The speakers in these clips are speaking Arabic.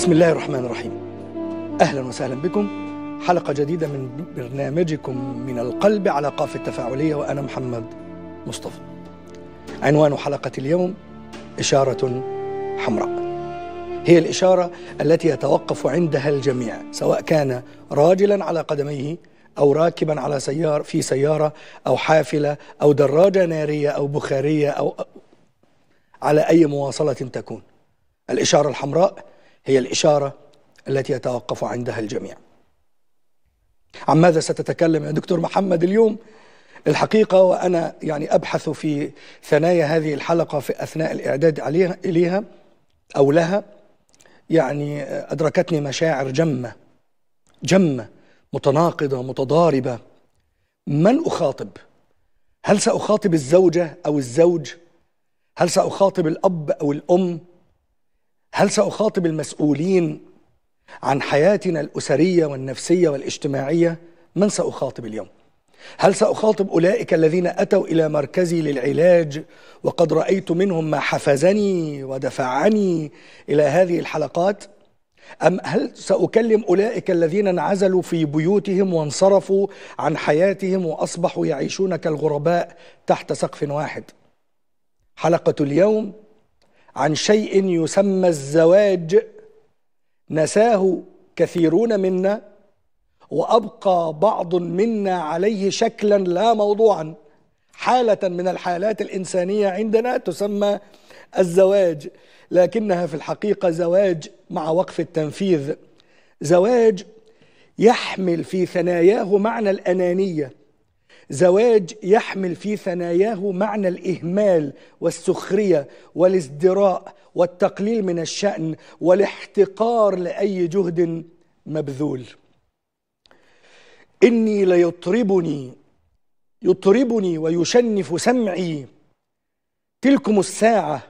بسم الله الرحمن الرحيم أهلا وسهلا بكم حلقة جديدة من برنامجكم من القلب على قاف التفاعلية وأنا محمد مصطفى عنوان حلقة اليوم إشارة حمراء هي الإشارة التي يتوقف عندها الجميع سواء كان راجلا على قدميه أو راكبا على سيار في سيارة أو حافلة أو دراجة نارية أو بخارية أو على أي مواصلة تكون الإشارة الحمراء هي الإشارة التي يتوقف عندها الجميع عن ماذا ستتكلم يا دكتور محمد اليوم الحقيقة وأنا يعني أبحث في ثنايا هذه الحلقة في أثناء الإعداد عليها إليها أو لها يعني أدركتني مشاعر جمة جمة متناقضة متضاربة من أخاطب؟ هل سأخاطب الزوجة أو الزوج؟ هل سأخاطب الأب أو الأم؟ هل سأخاطب المسؤولين عن حياتنا الأسرية والنفسية والاجتماعية؟ من سأخاطب اليوم؟ هل سأخاطب أولئك الذين أتوا إلى مركزي للعلاج وقد رأيت منهم ما حفزني ودفعني إلى هذه الحلقات؟ أم هل سأكلم أولئك الذين انعزلوا في بيوتهم وانصرفوا عن حياتهم وأصبحوا يعيشون كالغرباء تحت سقف واحد؟ حلقة اليوم عن شيء يسمى الزواج نساه كثيرون منا وابقى بعض منا عليه شكلا لا موضوعا حاله من الحالات الانسانيه عندنا تسمى الزواج لكنها في الحقيقه زواج مع وقف التنفيذ زواج يحمل في ثناياه معنى الانانيه زواج يحمل في ثناياه معنى الإهمال والسخرية والازدراء والتقليل من الشأن والاحتقار لأي جهد مبذول إني ليطربني يطربني ويشنف سمعي تلكم الساعة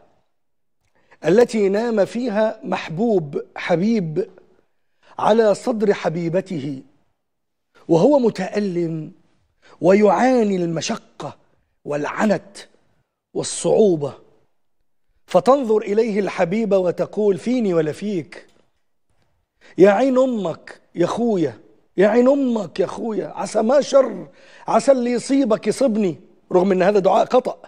التي نام فيها محبوب حبيب على صدر حبيبته وهو متألم ويعاني المشقة والعنت والصعوبة فتنظر إليه الحبيبة وتقول فيني ولا فيك يا عين أمك يا خويا يا عين أمك يا خويا عسى ما شر عسى اللي يصيبك يصيبني رغم أن هذا دعاء خطأ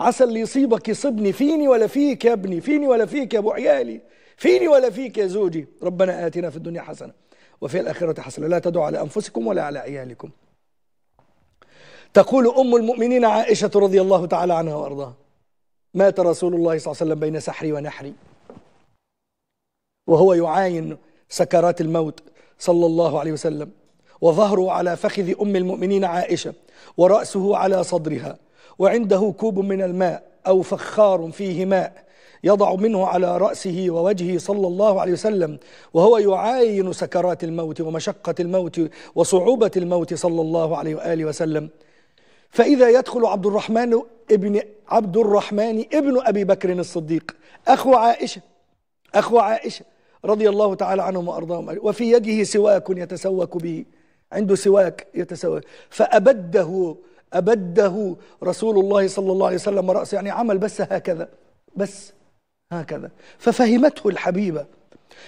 عسى اللي يصيبك يصيبني فيني ولا فيك يا ابني فيني ولا فيك يا أبو عيالي فيني ولا فيك يا زوجي ربنا آتنا في الدنيا حسنة وفي الآخرة حسنة لا تدعوا على أنفسكم ولا على عيالكم تقول أم المؤمنين عائشة رضي الله تعالى عنها وأرضاها مات رسول الله صلى الله عليه وسلم بين سحري ونحري وهو يعاين سكرات الموت صلى الله عليه وسلم وظهره على فخذ أم المؤمنين عائشة ورأسه على صدرها وعنده كوب من الماء أو فخار فيه ماء يضع منه على رأسه ووجهه صلى الله عليه وسلم وهو يعاين سكرات الموت ومشقة الموت وصعوبة الموت صلى الله عليه وآله وسلم فإذا يدخل عبد الرحمن ابن عبد الرحمن ابن أبي بكر الصديق أخو عائشة أخو عائشة رضي الله تعالى عنهم وأرضاهم وفي يده سواك يتسوك به عنده سواك يتسوك فأبده أبده رسول الله صلى الله عليه وسلم رأسه يعني عمل بس هكذا بس هكذا ففهمته الحبيبة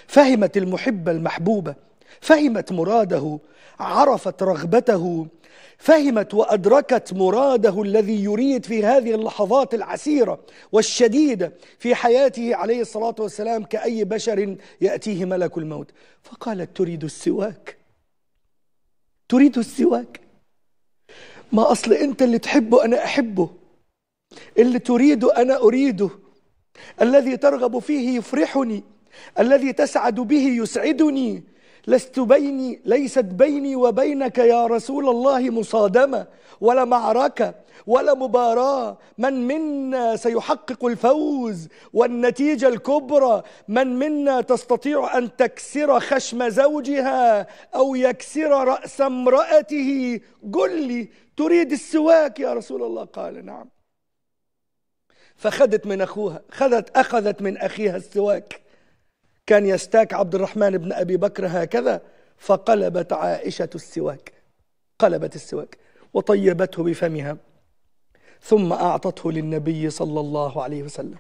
فهمت المحبة المحبوبة فهمت مراده عرفت رغبته فهمت وادركت مراده الذي يريد في هذه اللحظات العسيره والشديده في حياته عليه الصلاه والسلام كاي بشر ياتيه ملك الموت فقالت تريد السواك تريد السواك ما اصل انت اللي تحبه انا احبه اللي تريده انا اريده الذي ترغب فيه يفرحني الذي تسعد به يسعدني لست بيني ليست بيني وبينك يا رسول الله مصادمة ولا معركة ولا مباراة من منا سيحقق الفوز والنتيجة الكبرى من منا تستطيع أن تكسر خشم زوجها أو يكسر رأس امرأته قل لي تريد السواك يا رسول الله قال نعم فخدت من أخوها خدت أخذت من أخيها السواك كان يستاك عبد الرحمن بن أبي بكر هكذا فقلبت عائشة السواك قلبت السواك وطيبته بفمها ثم أعطته للنبي صلى الله عليه وسلم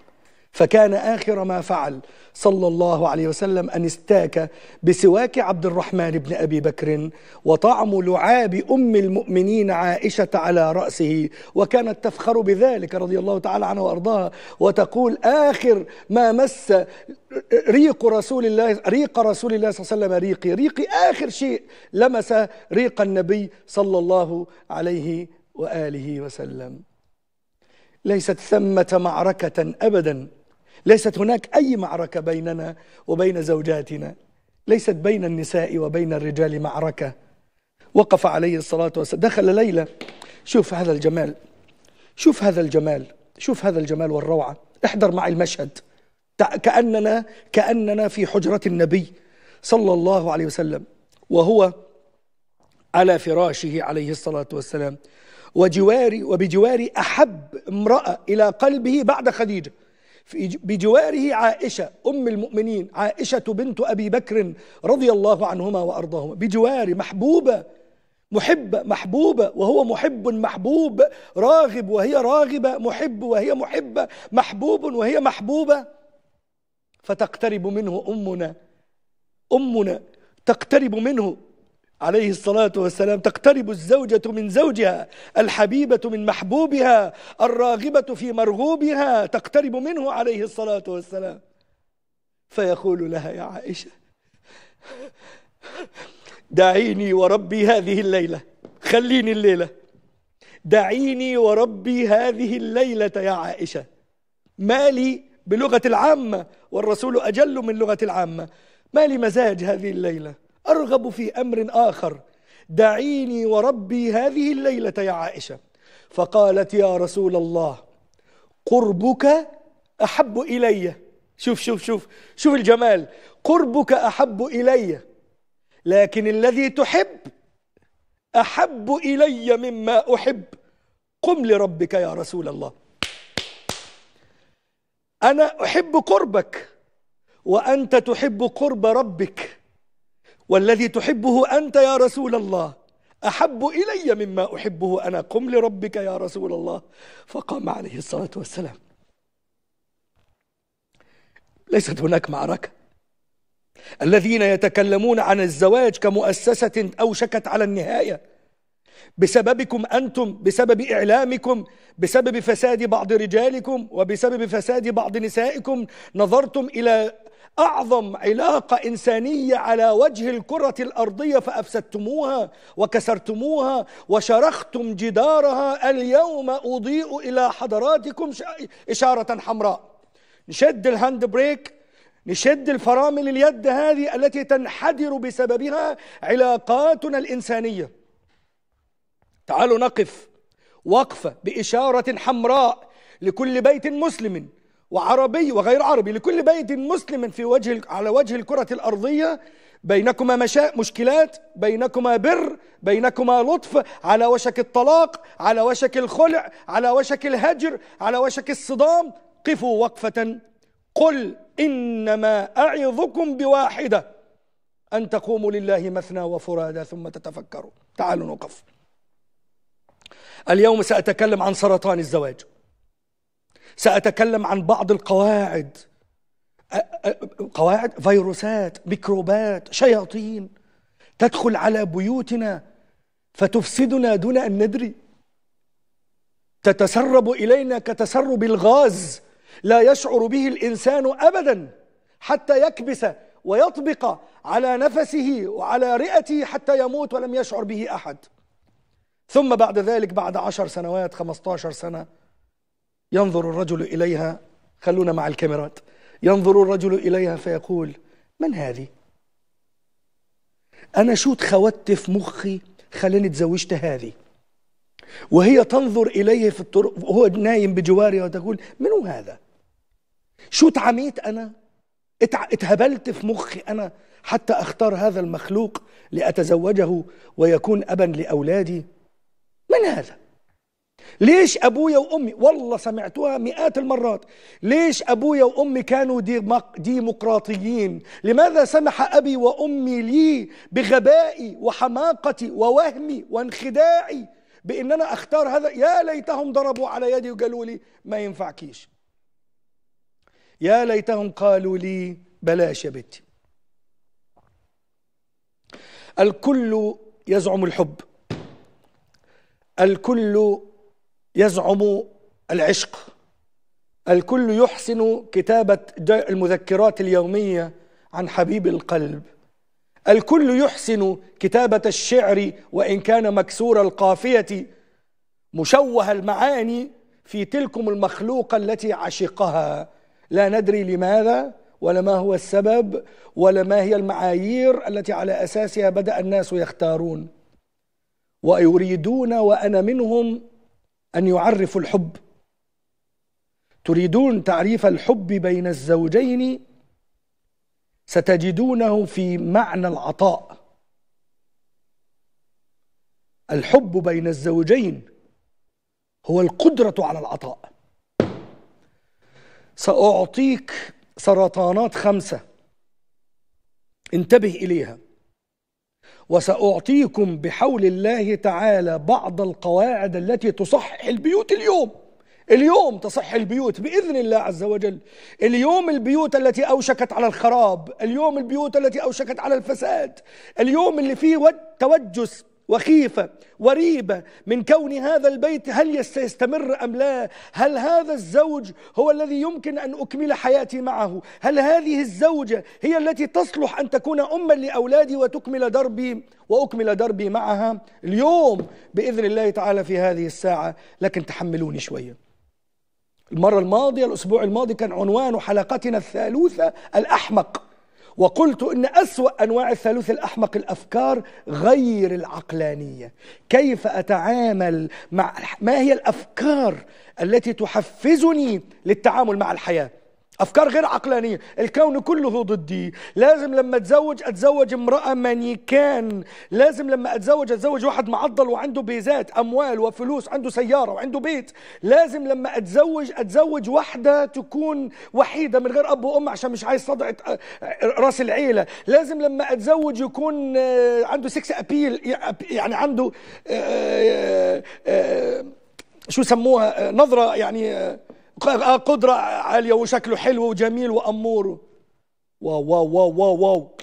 فكان آخر ما فعل صلى الله عليه وسلم أن استاك بسواك عبد الرحمن بن أبي بكر وطعم لعاب أم المؤمنين عائشة على رأسه وكانت تفخر بذلك رضي الله تعالى عنه وأرضاها وتقول آخر ما مس ريق رسول الله ريق رسول الله صلى الله عليه وسلم ريقي ريقي آخر شيء لمس ريق النبي صلى الله عليه وآله وسلم ليست ثمة معركة أبداً ليست هناك أي معركة بيننا وبين زوجاتنا ليست بين النساء وبين الرجال معركة وقف عليه الصلاة والسلام دخل ليلى شوف هذا الجمال شوف هذا الجمال شوف هذا الجمال والروعة احضر معي المشهد كأننا كأننا في حجرة النبي صلى الله عليه وسلم وهو على فراشه عليه الصلاة والسلام وجواري وبجوار أحب امرأة إلى قلبه بعد خديجة بجواره عائشة أم المؤمنين عائشة بنت أبي بكر رضي الله عنهما وأرضاهما بجوار محبوبة محبة محبوبة وهو محب محبوب راغب وهي راغبة محب وهي محبة محبوب وهي محبوبة فتقترب منه أمنا أمنا تقترب منه عليه الصلاة والسلام تقترب الزوجة من زوجها الحبيبة من محبوبها الراغبة في مرغوبها تقترب منه عليه الصلاة والسلام فيقول لها يا عائشة دعيني وربي هذه الليلة خليني الليلة دعيني وربي هذه الليلة يا عائشة مالي بلغة العامة والرسول أجل من لغة العامة مالي مزاج هذه الليلة أرغب في أمر آخر دعيني وربي هذه الليلة يا عائشة فقالت يا رسول الله قربك أحب إلي شوف شوف شوف شوف الجمال قربك أحب إلي لكن الذي تحب أحب إلي مما أحب قم لربك يا رسول الله أنا أحب قربك وأنت تحب قرب ربك والذي تحبه أنت يا رسول الله أحب إلي مما أحبه أنا قم لربك يا رسول الله فقام عليه الصلاة والسلام ليست هناك معركة الذين يتكلمون عن الزواج كمؤسسة أوشكت على النهاية بسببكم أنتم بسبب إعلامكم بسبب فساد بعض رجالكم وبسبب فساد بعض نسائكم نظرتم إلى أعظم علاقة إنسانية على وجه الكرة الأرضية فأفسدتموها وكسرتموها وشرختم جدارها اليوم أضيء إلى حضراتكم إشارة حمراء نشد الهاند بريك نشد الفرامل اليد هذه التي تنحدر بسببها علاقاتنا الإنسانية تعالوا نقف وقفة بإشارة حمراء لكل بيت مسلم وعربي وغير عربي لكل بيت مسلم في وجه على وجه الكرة الأرضية بينكما مشاء مشكلات بينكما بر بينكما لطف على وشك الطلاق على وشك الخلع على وشك الهجر على وشك الصدام قفوا وقفة قل إنما أعظكم بواحدة أن تقوموا لله مثنى وفرادى ثم تتفكروا تعالوا نقف اليوم سأتكلم عن سرطان الزواج سأتكلم عن بعض القواعد قواعد فيروسات ميكروبات شياطين تدخل على بيوتنا فتفسدنا دون أن ندري تتسرب إلينا كتسرب الغاز لا يشعر به الإنسان أبدا حتى يكبس ويطبق على نفسه وعلى رئته حتى يموت ولم يشعر به أحد ثم بعد ذلك بعد عشر سنوات خمستاشر سنة ينظر الرجل إليها خلونا مع الكاميرات ينظر الرجل إليها فيقول من هذه؟ أنا شو تخوت في مخي خلاني تزوجت هذه وهي تنظر إليه في الطرق وهو نايم بجواري وتقول منو هذا؟ شو تعميت أنا؟ اتهبلت في مخي أنا حتى أختار هذا المخلوق لأتزوجه ويكون أبا لأولادي من هذا؟ ليش ابويا وامي والله سمعتها مئات المرات ليش ابويا وامي كانوا ديمقراطيين لماذا سمح ابي وامي لي بغبائي وحماقتي ووهمي وانخداعي بان انا اختار هذا يا ليتهم ضربوا على يدي وقالوا لي ما ينفعكيش يا ليتهم قالوا لي بلاش يا بنتي الكل يزعم الحب الكل يزعم العشق الكل يحسن كتابة المذكرات اليومية عن حبيب القلب الكل يحسن كتابة الشعر وإن كان مكسور القافية مشوه المعاني في تلكم المخلوقة التي عشقها لا ندري لماذا ولا ما هو السبب ولا ما هي المعايير التي على أساسها بدأ الناس يختارون ويريدون وأنا منهم أن يعرفوا الحب تريدون تعريف الحب بين الزوجين ستجدونه في معنى العطاء الحب بين الزوجين هو القدرة على العطاء سأعطيك سرطانات خمسة انتبه إليها وسأعطيكم بحول الله تعالى بعض القواعد التي تصحح البيوت اليوم اليوم تصح البيوت باذن الله عز وجل اليوم البيوت التي اوشكت على الخراب اليوم البيوت التي اوشكت على الفساد اليوم اللي فيه توجس وخيفة وريبة من كون هذا البيت هل سيستمر أم لا هل هذا الزوج هو الذي يمكن أن أكمل حياتي معه هل هذه الزوجة هي التي تصلح أن تكون أما لأولادي وتكمل دربي وأكمل دربي معها اليوم بإذن الله تعالى في هذه الساعة لكن تحملوني شوية المرة الماضية الأسبوع الماضي كان عنوان حلقتنا الثالوثة الأحمق وقلت إن أسوأ أنواع الثالوث الأحمق الأفكار غير العقلانية كيف أتعامل مع ما هي الأفكار التي تحفزني للتعامل مع الحياة افكار غير عقلانيه الكون كله ضدي لازم لما اتزوج اتزوج امراه مانيكان لازم لما اتزوج اتزوج واحد معضل وعنده بيزات اموال وفلوس عنده سياره وعنده بيت لازم لما اتزوج اتزوج واحده تكون وحيده من غير اب وام عشان مش عايز صدعه آه، راس العيله لازم لما اتزوج يكون آه، عنده سكس ابيل يعني عنده آه، شو سموها نظره يعني آه، قدرة عالية وشكله حلو وجميل وأمور واو واو واو واو واو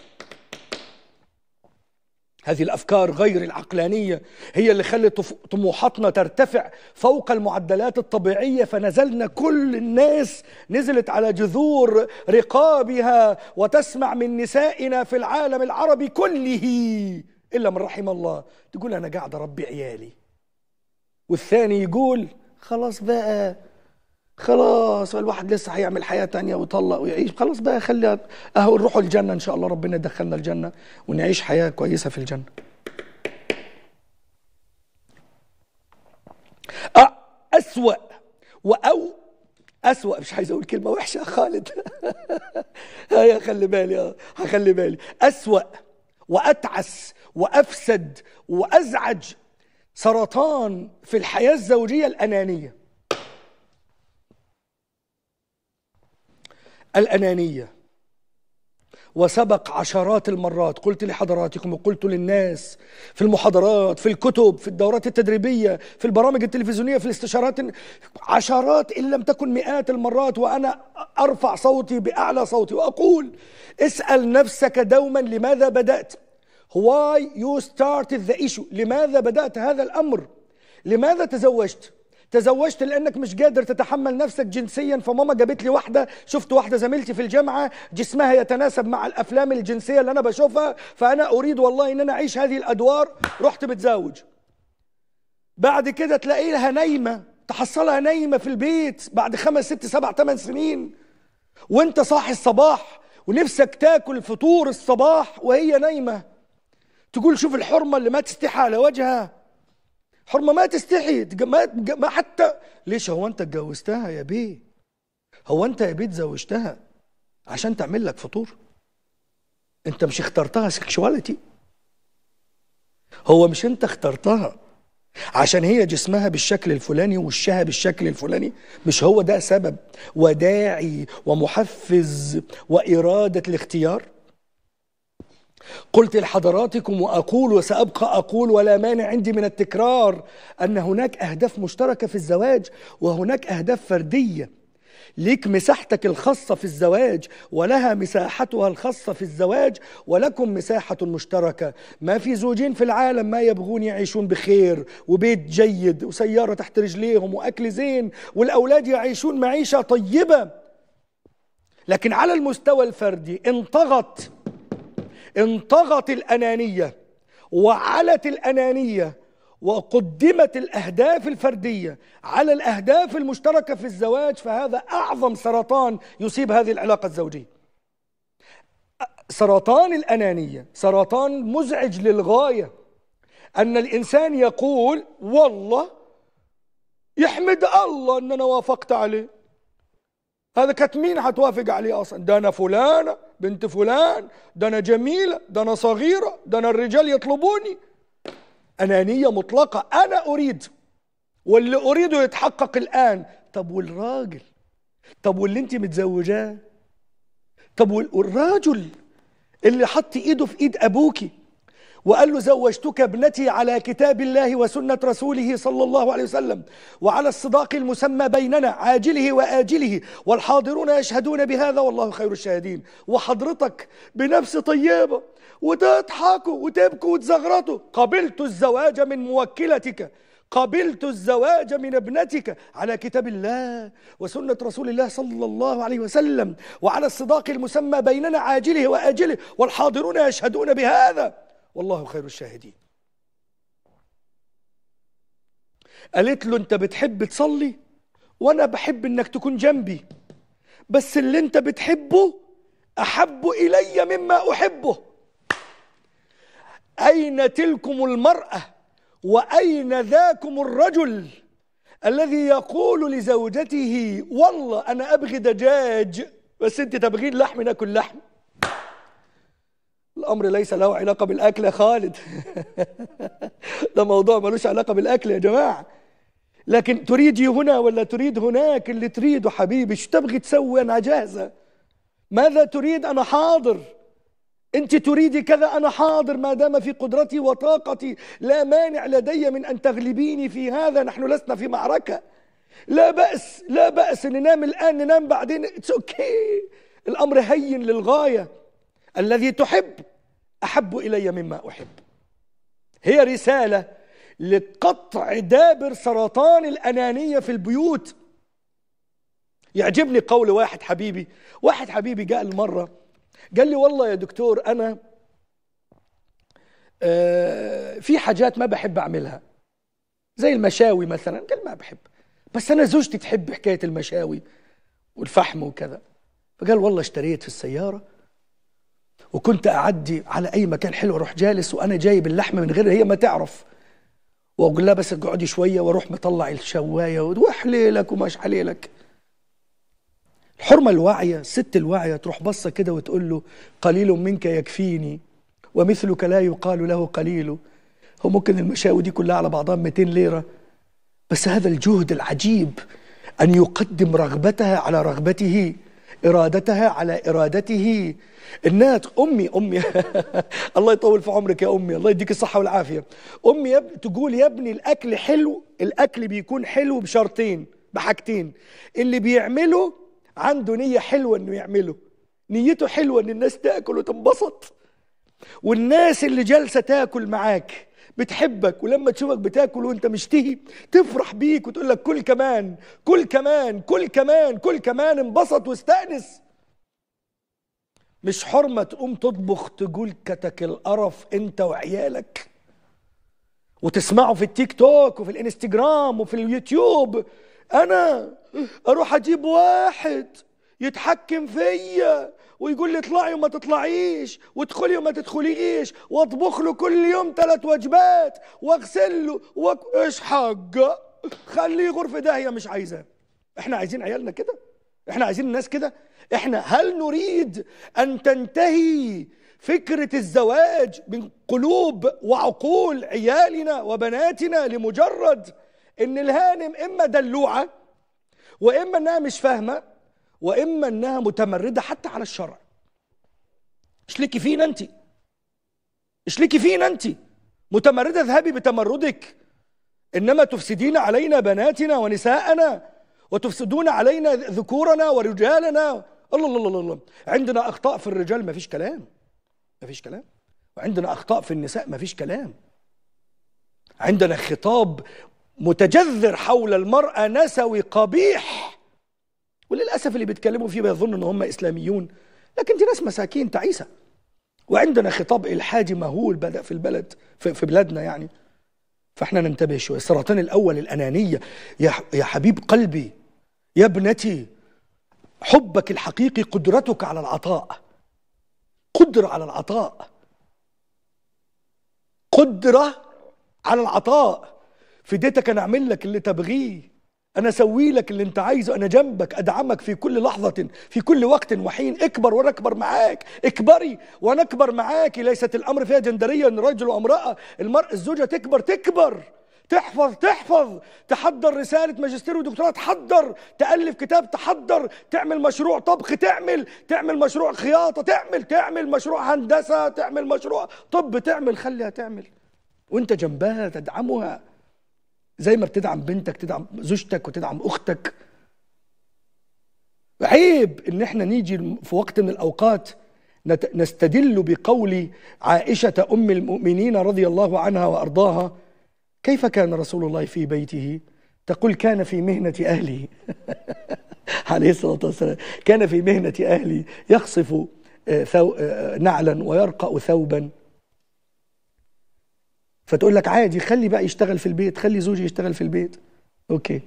هذه الأفكار غير العقلانية هي اللي خلت طموحاتنا ترتفع فوق المعدلات الطبيعية فنزلنا كل الناس نزلت على جذور رقابها وتسمع من نسائنا في العالم العربي كله إلا من رحم الله تقول أنا قاعد أربي عيالي والثاني يقول خلاص بقى خلاص الواحد لسه هيعمل حياه تانية ويطلق ويعيش خلاص بقى خلي اهو نروح الجنه ان شاء الله ربنا يدخلنا الجنه ونعيش حياه كويسه في الجنه أسوأ وأو أسوأ مش عايز أقول كلمة وحشة يا خالد هيا خلي بالي اه هخلي بالي أسوأ وأتعس وأفسد وأزعج سرطان في الحياة الزوجية الأنانية الأنانية وسبق عشرات المرات قلت لحضراتكم وقلت للناس في المحاضرات في الكتب في الدورات التدريبية في البرامج التلفزيونية في الاستشارات عشرات إن لم تكن مئات المرات وأنا أرفع صوتي بأعلى صوتي وأقول اسأل نفسك دوما لماذا بدأت Why you started the issue لماذا بدأت هذا الأمر لماذا تزوجت تزوجت لانك مش قادر تتحمل نفسك جنسيا فماما جابت لي واحده شفت واحده زميلتي في الجامعه جسمها يتناسب مع الافلام الجنسيه اللي انا بشوفها فانا اريد والله ان انا اعيش هذه الادوار رحت متزوج بعد كده تلاقي لها نايمه تحصلها نايمه في البيت بعد خمس ست سبع ثمان سنين وانت صاحي الصباح ونفسك تاكل فطور الصباح وهي نايمه تقول شوف الحرمه اللي ما تستحي على وجهها حرمه ما تستحي ما, حتى ليش هو انت اتجوزتها يا بيه هو انت يا بيه تزوجتها عشان تعمل لك فطور انت مش اخترتها سكشواليتي هو مش انت اخترتها عشان هي جسمها بالشكل الفلاني وشها بالشكل الفلاني مش هو ده سبب وداعي ومحفز وإرادة الاختيار قلت لحضراتكم واقول وسابقى اقول ولا مانع عندي من التكرار ان هناك اهداف مشتركه في الزواج وهناك اهداف فرديه ليك مساحتك الخاصة في الزواج ولها مساحتها الخاصة في الزواج ولكم مساحة مشتركة ما في زوجين في العالم ما يبغون يعيشون بخير وبيت جيد وسيارة تحت رجليهم وأكل زين والأولاد يعيشون معيشة طيبة لكن على المستوى الفردي انطغت انطغت الأنانية وعلت الأنانية وقدمت الأهداف الفردية على الأهداف المشتركة في الزواج فهذا أعظم سرطان يصيب هذه العلاقة الزوجية سرطان الأنانية سرطان مزعج للغاية أن الإنسان يقول والله يحمد الله أن أنا وافقت عليه هذا كانت مين حتوافق عليه أصلا ده أنا فلانة بنت فلان ده انا جميله ده انا صغيره ده انا الرجال يطلبوني انانيه مطلقه انا اريد واللي اريده يتحقق الان طب والراجل طب واللي انت متزوجاه طب والراجل اللي حط ايده في ايد ابوكي وقال له زوجتك ابنتي على كتاب الله وسنة رسوله صلى الله عليه وسلم وعلى الصداق المسمى بيننا عاجله وآجله والحاضرون يشهدون بهذا والله خير الشاهدين وحضرتك بنفس طيبة وتضحكوا وتبكوا وتزغرطوا قبلت الزواج من موكلتك قبلت الزواج من ابنتك على كتاب الله وسنة رسول الله صلى الله عليه وسلم وعلى الصداق المسمى بيننا عاجله وآجله والحاضرون يشهدون بهذا والله خير الشاهدين قالت له انت بتحب تصلي وانا بحب انك تكون جنبي بس اللي انت بتحبه احب الي مما احبه اين تلكم المراه واين ذاكم الرجل الذي يقول لزوجته والله انا ابغي دجاج بس انت تبغين لحم ناكل لحم الأمر ليس له علاقة بالأكل يا خالد ده موضوع ملوش علاقة بالأكل يا جماعة لكن تريدي هنا ولا تريد هناك اللي تريده حبيبي شو تبغي تسوي أنا جاهزة ماذا تريد أنا حاضر انت تريدي كذا انا حاضر ما دام في قدرتي وطاقتي لا مانع لدي من ان تغلبيني في هذا نحن لسنا في معركه لا باس لا باس ننام الان ننام بعدين اتس اوكي okay. الامر هين للغايه الذي تحب أحب إلي مما أحب هي رسالة لقطع دابر سرطان الأنانية في البيوت يعجبني قول واحد حبيبي واحد حبيبي جاء المرة قال لي والله يا دكتور أنا آه، في حاجات ما بحب أعملها زي المشاوي مثلا قال ما بحب بس أنا زوجتي تحب حكاية المشاوي والفحم وكذا فقال والله اشتريت في السيارة وكنت اعدي على اي مكان حلو اروح جالس وانا جايب اللحمه من غير هي ما تعرف واقول لها بس اقعدي شويه واروح مطلع الشوايه واحليلك وماش حليلك الحرمه الواعيه الست الواعيه تروح بصه كده وتقول له قليل منك يكفيني ومثلك لا يقال له قليل هو ممكن المشاوي دي كلها على بعضها 200 ليره بس هذا الجهد العجيب ان يقدم رغبتها على رغبته إرادتها على إرادته الناس أمي أمي الله يطول في عمرك يا أمي الله يديك الصحة والعافية أمي يب... تقول يا ابني الأكل حلو الأكل بيكون حلو بشرطين بحاجتين اللي بيعمله عنده نية حلوة إنه يعمله نيته حلوة إن الناس تاكل وتنبسط والناس اللي جالسة تاكل معاك بتحبك ولما تشوفك بتاكل وانت مشتهي تفرح بيك وتقول لك كل كمان كل كمان كل كمان كل كمان انبسط واستأنس مش حرمة تقوم تطبخ تقول كتك القرف انت وعيالك وتسمعه في التيك توك وفي الانستجرام وفي اليوتيوب انا اروح اجيب واحد يتحكم فيا ويقول لي اطلعي وما تطلعيش وادخلي وما تدخليش واطبخ له كل يوم ثلاث وجبات واغسل له وك... ايش حاجه خليه غرفه داهيه مش عايزاه احنا عايزين عيالنا كده احنا عايزين الناس كده احنا هل نريد ان تنتهي فكرة الزواج من قلوب وعقول عيالنا وبناتنا لمجرد ان الهانم اما دلوعة واما انها مش فاهمة واما انها متمرده حتى على الشرع اشلكي فينا انت اشلكي فينا انت متمرده اذهبي بتمردك انما تفسدين علينا بناتنا ونساءنا وتفسدون علينا ذكورنا ورجالنا الله الله الله الله عندنا اخطاء في الرجال ما فيش كلام ما فيش كلام وعندنا اخطاء في النساء ما فيش كلام عندنا خطاب متجذر حول المرأة نسوي قبيح وللاسف اللي بيتكلموا فيه بيظنوا ان هم اسلاميون لكن دي ناس مساكين تعيسه وعندنا خطاب الحاجي مهول بدا في البلد في, في بلادنا يعني فاحنا ننتبه شويه السرطان الاول الانانيه يا يا حبيب قلبي يا ابنتي حبك الحقيقي قدرتك على العطاء قدره على العطاء قدره على العطاء فديتك انا اعمل لك اللي تبغيه انا اسوي لك اللي انت عايزه انا جنبك ادعمك في كل لحظه في كل وقت وحين اكبر وانا اكبر معاك اكبري وانا اكبر معاك ليست الامر فيها جندريه ان رجل وامراه المرء الزوجه تكبر تكبر تحفظ تحفظ تحضر رسالة ماجستير ودكتوراه تحضر تألف كتاب تحضر تعمل مشروع طبخ تعمل تعمل مشروع خياطة تعمل تعمل مشروع هندسة تعمل مشروع طب تعمل خليها تعمل وانت جنبها تدعمها زي ما بتدعم بنتك تدعم زوجتك وتدعم اختك عيب ان احنا نيجي في وقت من الاوقات نستدل بقول عائشه ام المؤمنين رضي الله عنها وارضاها كيف كان رسول الله في بيته تقول كان في مهنه اهله عليه الصلاه والسلام كان في مهنه اهله يخصف آه، آه، نعلا ويرقا ثوبا فتقول لك عادي خلي بقى يشتغل في البيت خلي زوجي يشتغل في البيت اوكي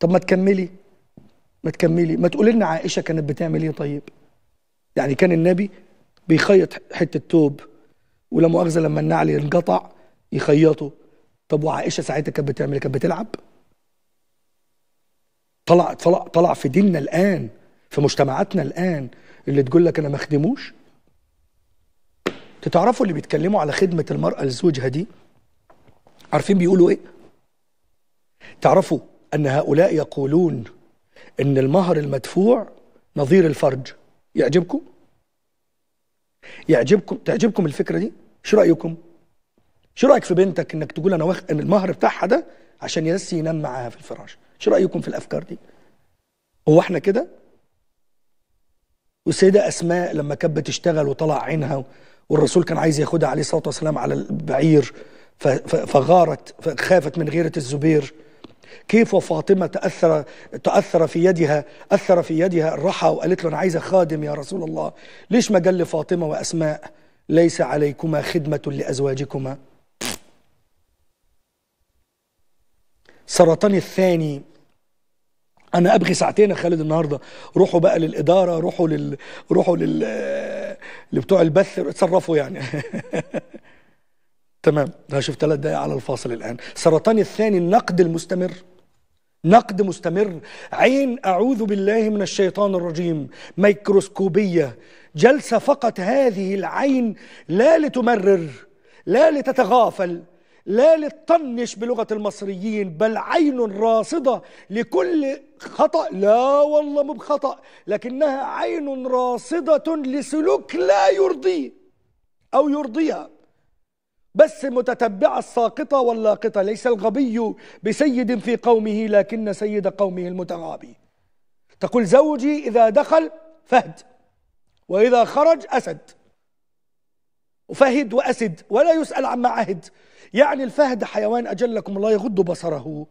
طب ما تكملي ما تكملي ما تقولي لنا عائشه كانت بتعمل ايه طيب يعني كان النبي بيخيط حته توب ولا مؤاخذه لما النعل ينقطع يخيطه طب وعائشه ساعتها كانت بتعمل إيه؟ كانت بتلعب طلع طلع طلع في ديننا الان في مجتمعاتنا الان اللي تقول لك انا ما اخدموش تتعرفوا اللي بيتكلموا على خدمه المراه لزوجها دي عارفين بيقولوا ايه تعرفوا ان هؤلاء يقولون ان المهر المدفوع نظير الفرج يعجبكم يعجبكم تعجبكم الفكره دي شو رايكم شو رايك في بنتك انك تقول انا واخد ان المهر بتاعها ده عشان يس ينام معاها في الفراش شو رايكم في الافكار دي هو احنا كده والسيده اسماء لما كانت بتشتغل وطلع عينها والرسول كان عايز ياخدها عليه الصلاه والسلام على البعير فغارت فخافت من غيرة الزبير كيف وفاطمة تأثر تأثر في يدها أثر في يدها الرحى وقالت له أنا عايزة خادم يا رسول الله ليش ما قال لفاطمة وأسماء ليس عليكما خدمة لأزواجكما سرطان الثاني انا ابغي ساعتين يا خالد النهارده روحوا بقى للاداره روحوا لل روحوا لل لبتوع البث اتصرفوا يعني تمام ده شوف ثلاث دقايق على الفاصل الآن سرطان الثاني النقد المستمر نقد مستمر عين أعوذ بالله من الشيطان الرجيم ميكروسكوبية جلسة فقط هذه العين لا لتمرر لا لتتغافل لا لتطنش بلغة المصريين بل عين راصدة لكل خطأ لا والله مو بخطأ لكنها عين راصدة لسلوك لا يرضيه أو يرضيها بس متتبعة الساقطة واللاقطة ليس الغبي بسيد في قومه لكن سيد قومه المتغابي تقول زوجي إذا دخل فهد وإذا خرج أسد وفهد وأسد ولا يسأل عما عهد يعني الفهد حيوان أجلكم الله يغض بصره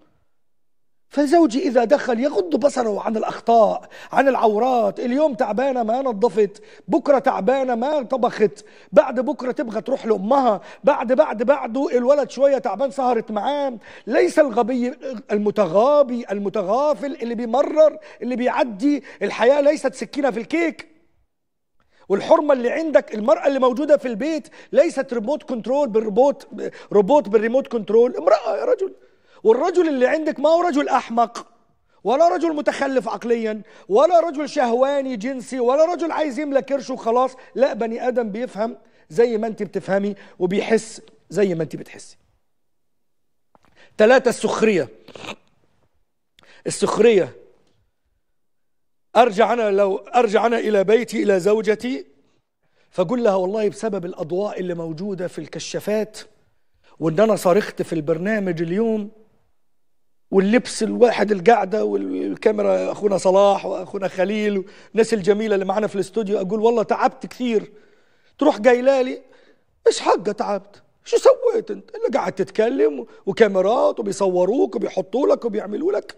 فزوجي إذا دخل يغض بصره عن الأخطاء عن العورات اليوم تعبانة ما نظفت بكرة تعبانة ما طبخت بعد بكرة تبغى تروح لأمها بعد بعد بعده الولد شوية تعبان سهرت معاه ليس الغبي المتغابي المتغافل اللي بيمرر اللي بيعدي الحياة ليست سكينة في الكيك والحرمه اللي عندك المراه اللي موجوده في البيت ليست ريموت كنترول بالروبوت روبوت بالريموت كنترول امراه يا رجل والرجل اللي عندك ما هو رجل أحمق ولا رجل متخلف عقليا ولا رجل شهواني جنسي ولا رجل عايز يملك كرشه وخلاص لا بني آدم بيفهم زي ما أنت بتفهمي وبيحس زي ما أنت بتحسي ثلاثة السخرية السخرية أرجع أنا لو أرجع أنا إلى بيتي إلى زوجتي فقل لها والله بسبب الأضواء اللي موجودة في الكشافات وإن أنا صرخت في البرنامج اليوم واللبس الواحد القعده والكاميرا اخونا صلاح واخونا خليل والناس الجميله اللي معانا في الاستوديو اقول والله تعبت كثير تروح قايله لي مش حقه تعبت شو سويت انت اللي قاعد تتكلم وكاميرات وبيصوروك وبيحطوا لك وبيعملوا لك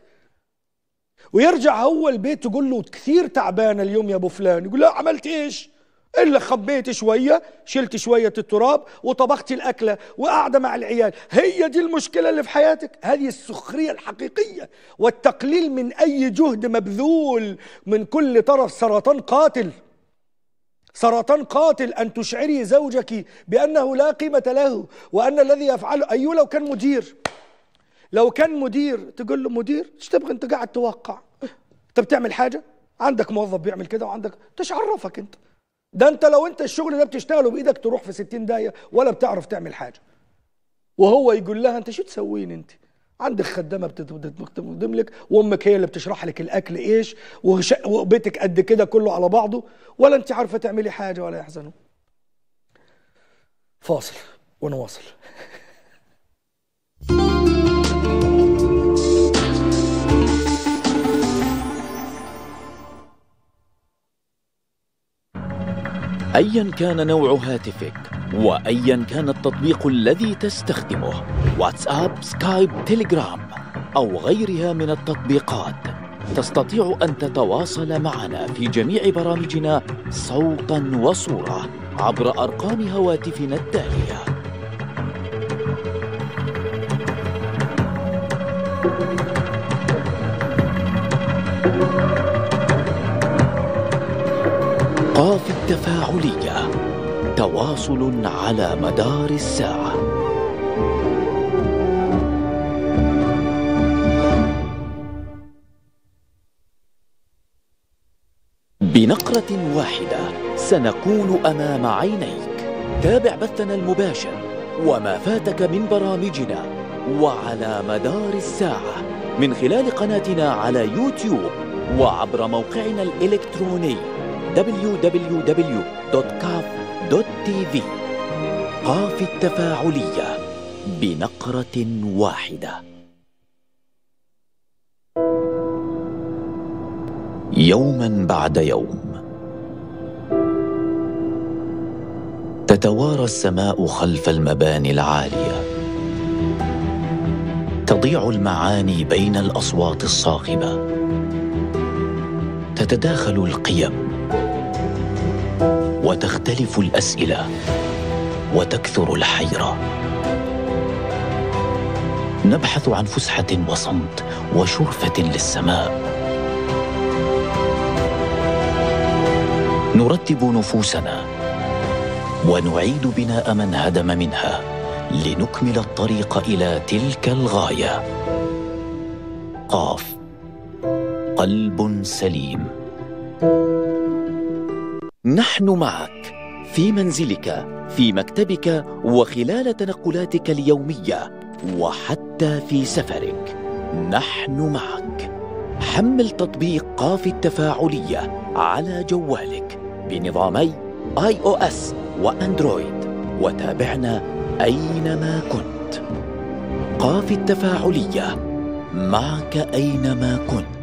ويرجع هو البيت يقول له كثير تعبان اليوم يا ابو فلان يقول لا عملت ايش الا خبيت شويه شلت شويه التراب وطبخت الاكله وقاعده مع العيال هي دي المشكله اللي في حياتك هذه السخريه الحقيقيه والتقليل من اي جهد مبذول من كل طرف سرطان قاتل سرطان قاتل أن تشعري زوجك بأنه لا قيمة له وأن الذي يفعله أيوه لو كان مدير لو كان مدير تقول له مدير ايش تبغى انت قاعد توقع انت أه، بتعمل حاجة عندك موظف بيعمل كده وعندك تشعرفك انت ده انت لو انت الشغل ده بتشتغله بايدك تروح في 60 دقيقه ولا بتعرف تعمل حاجه وهو يقول لها انت شو تسوين انت عندك خدامه بتقدم لك وامك هي اللي بتشرح لك الاكل ايش وبيتك قد كده كله على بعضه ولا انت عارفه تعملي حاجه ولا يحزنوا فاصل ونواصل أيا كان نوع هاتفك وأيا كان التطبيق الذي تستخدمه واتساب، سكايب، تيليجرام أو غيرها من التطبيقات تستطيع أن تتواصل معنا في جميع برامجنا صوتا وصورة عبر أرقام هواتفنا التالية thank you الألقاب التفاعلية تواصل على مدار الساعة بنقرة واحدة سنكون أمام عينيك تابع بثنا المباشر وما فاتك من برامجنا وعلى مدار الساعة من خلال قناتنا على يوتيوب وعبر موقعنا الإلكتروني www.kaf.tv قاف التفاعلية بنقرة واحدة يوما بعد يوم تتوارى السماء خلف المباني العاليه تضيع المعاني بين الاصوات الصاخبه تتداخل القيم وتختلف الاسئله وتكثر الحيره نبحث عن فسحه وصمت وشرفه للسماء نرتب نفوسنا ونعيد بناء من هدم منها لنكمل الطريق الى تلك الغايه قاف قلب سليم نحن معك في منزلك في مكتبك وخلال تنقلاتك اليومية وحتى في سفرك نحن معك حمل تطبيق قاف التفاعلية على جوالك بنظامي آي أو أس وأندرويد وتابعنا أينما كنت قاف التفاعلية معك أينما كنت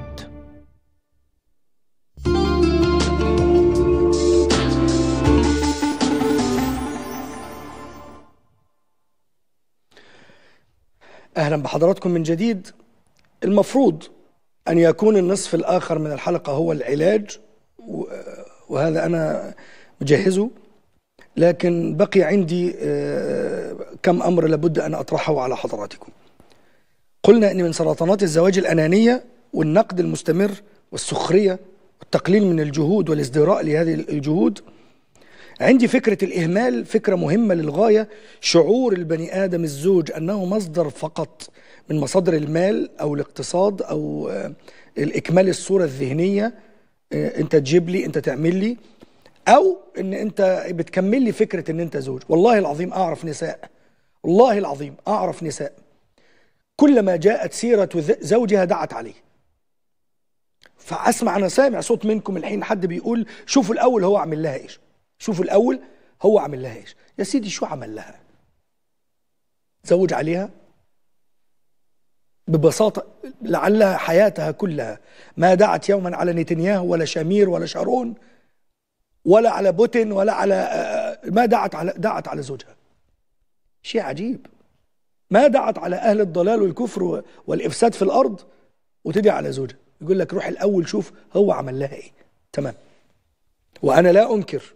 بحضراتكم من جديد المفروض ان يكون النصف الاخر من الحلقه هو العلاج وهذا انا مجهزه لكن بقي عندي آه، كم امر لابد ان اطرحه على حضراتكم قلنا ان من سرطانات الزواج الانانيه والنقد المستمر والسخريه والتقليل من الجهود والازدراء لهذه الجهود عندي فكرة الإهمال فكرة مهمة للغاية شعور البني آدم الزوج أنه مصدر فقط من مصادر المال أو الاقتصاد أو آه، الإكمال الصورة الذهنية آه، أنت تجيب لي أنت تعمل لي أو أن أنت بتكمل لي فكرة أن أنت زوج والله العظيم أعرف نساء والله العظيم أعرف نساء كلما جاءت سيرة زوجها دعت عليه فأسمع أنا سامع صوت منكم الحين حد بيقول شوفوا الأول هو عمل لها إيش شوفوا الاول هو عمل لها ايش يا سيدي شو عمل لها زوج عليها ببساطة لعلها حياتها كلها ما دعت يوما على نتنياهو ولا شامير ولا شارون ولا على بوتين ولا على آه، آه، ما دعت على دعت على زوجها شيء عجيب ما دعت على اهل الضلال والكفر والافساد في الارض وتدعي على زوجها يقول لك روح الاول شوف هو عمل لها ايه تمام وانا لا انكر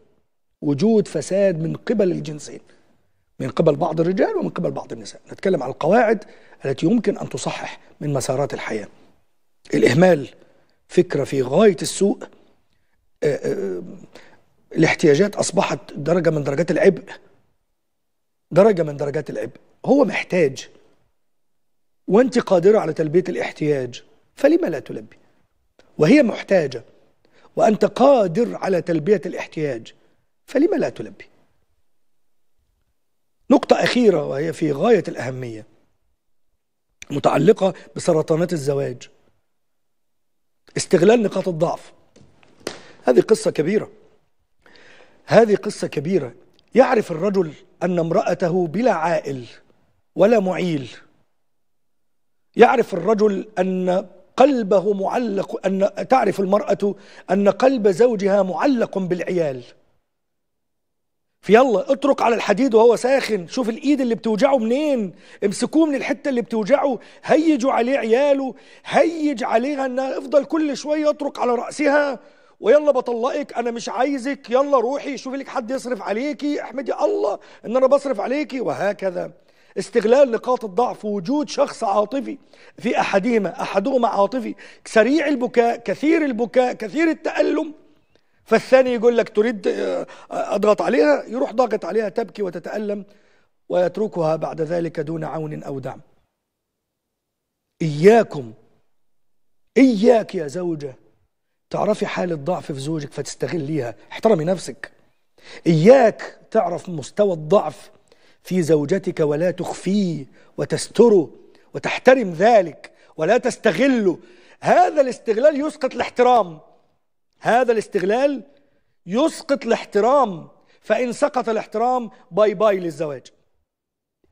وجود فساد من قبل الجنسين من قبل بعض الرجال ومن قبل بعض النساء نتكلم عن القواعد التي يمكن أن تصحح من مسارات الحياة الإهمال فكرة في غاية السوء آه، آه، الاحتياجات أصبحت درجة من درجات العبء درجة من درجات العبء هو محتاج وأنت قادرة على تلبية الاحتياج فلما لا تلبي وهي محتاجة وأنت قادر على تلبية الاحتياج فلما لا تلبي نقطة أخيرة وهي في غاية الأهمية متعلقة بسرطانات الزواج استغلال نقاط الضعف هذه قصة كبيرة هذه قصة كبيرة يعرف الرجل أن امرأته بلا عائل ولا معيل يعرف الرجل أن قلبه معلق أن تعرف المرأة أن قلب زوجها معلق بالعيال فيلا اترك على الحديد وهو ساخن شوف الايد اللي بتوجعه منين امسكوه من الحته اللي بتوجعه هيجوا عليه عياله هيج عليها انها افضل كل شويه اترك على راسها ويلا بطلقك انا مش عايزك يلا روحي شوفي لك حد يصرف عليكي احمدي الله ان انا بصرف عليكي وهكذا استغلال نقاط الضعف وجود شخص عاطفي في احدهما احدهما عاطفي سريع البكاء كثير البكاء كثير التالم فالثاني يقول لك تريد آه، اضغط عليها يروح ضاغط عليها تبكي وتتالم ويتركها بعد ذلك دون عون او دعم اياكم اياك يا زوجه تعرفي حال الضعف في زوجك فتستغليها احترمي نفسك اياك تعرف مستوى الضعف في زوجتك ولا تخفيه وتستره وتحترم ذلك ولا تستغله هذا الاستغلال يسقط الاحترام هذا الاستغلال يسقط الاحترام فإن سقط الاحترام باي باي للزواج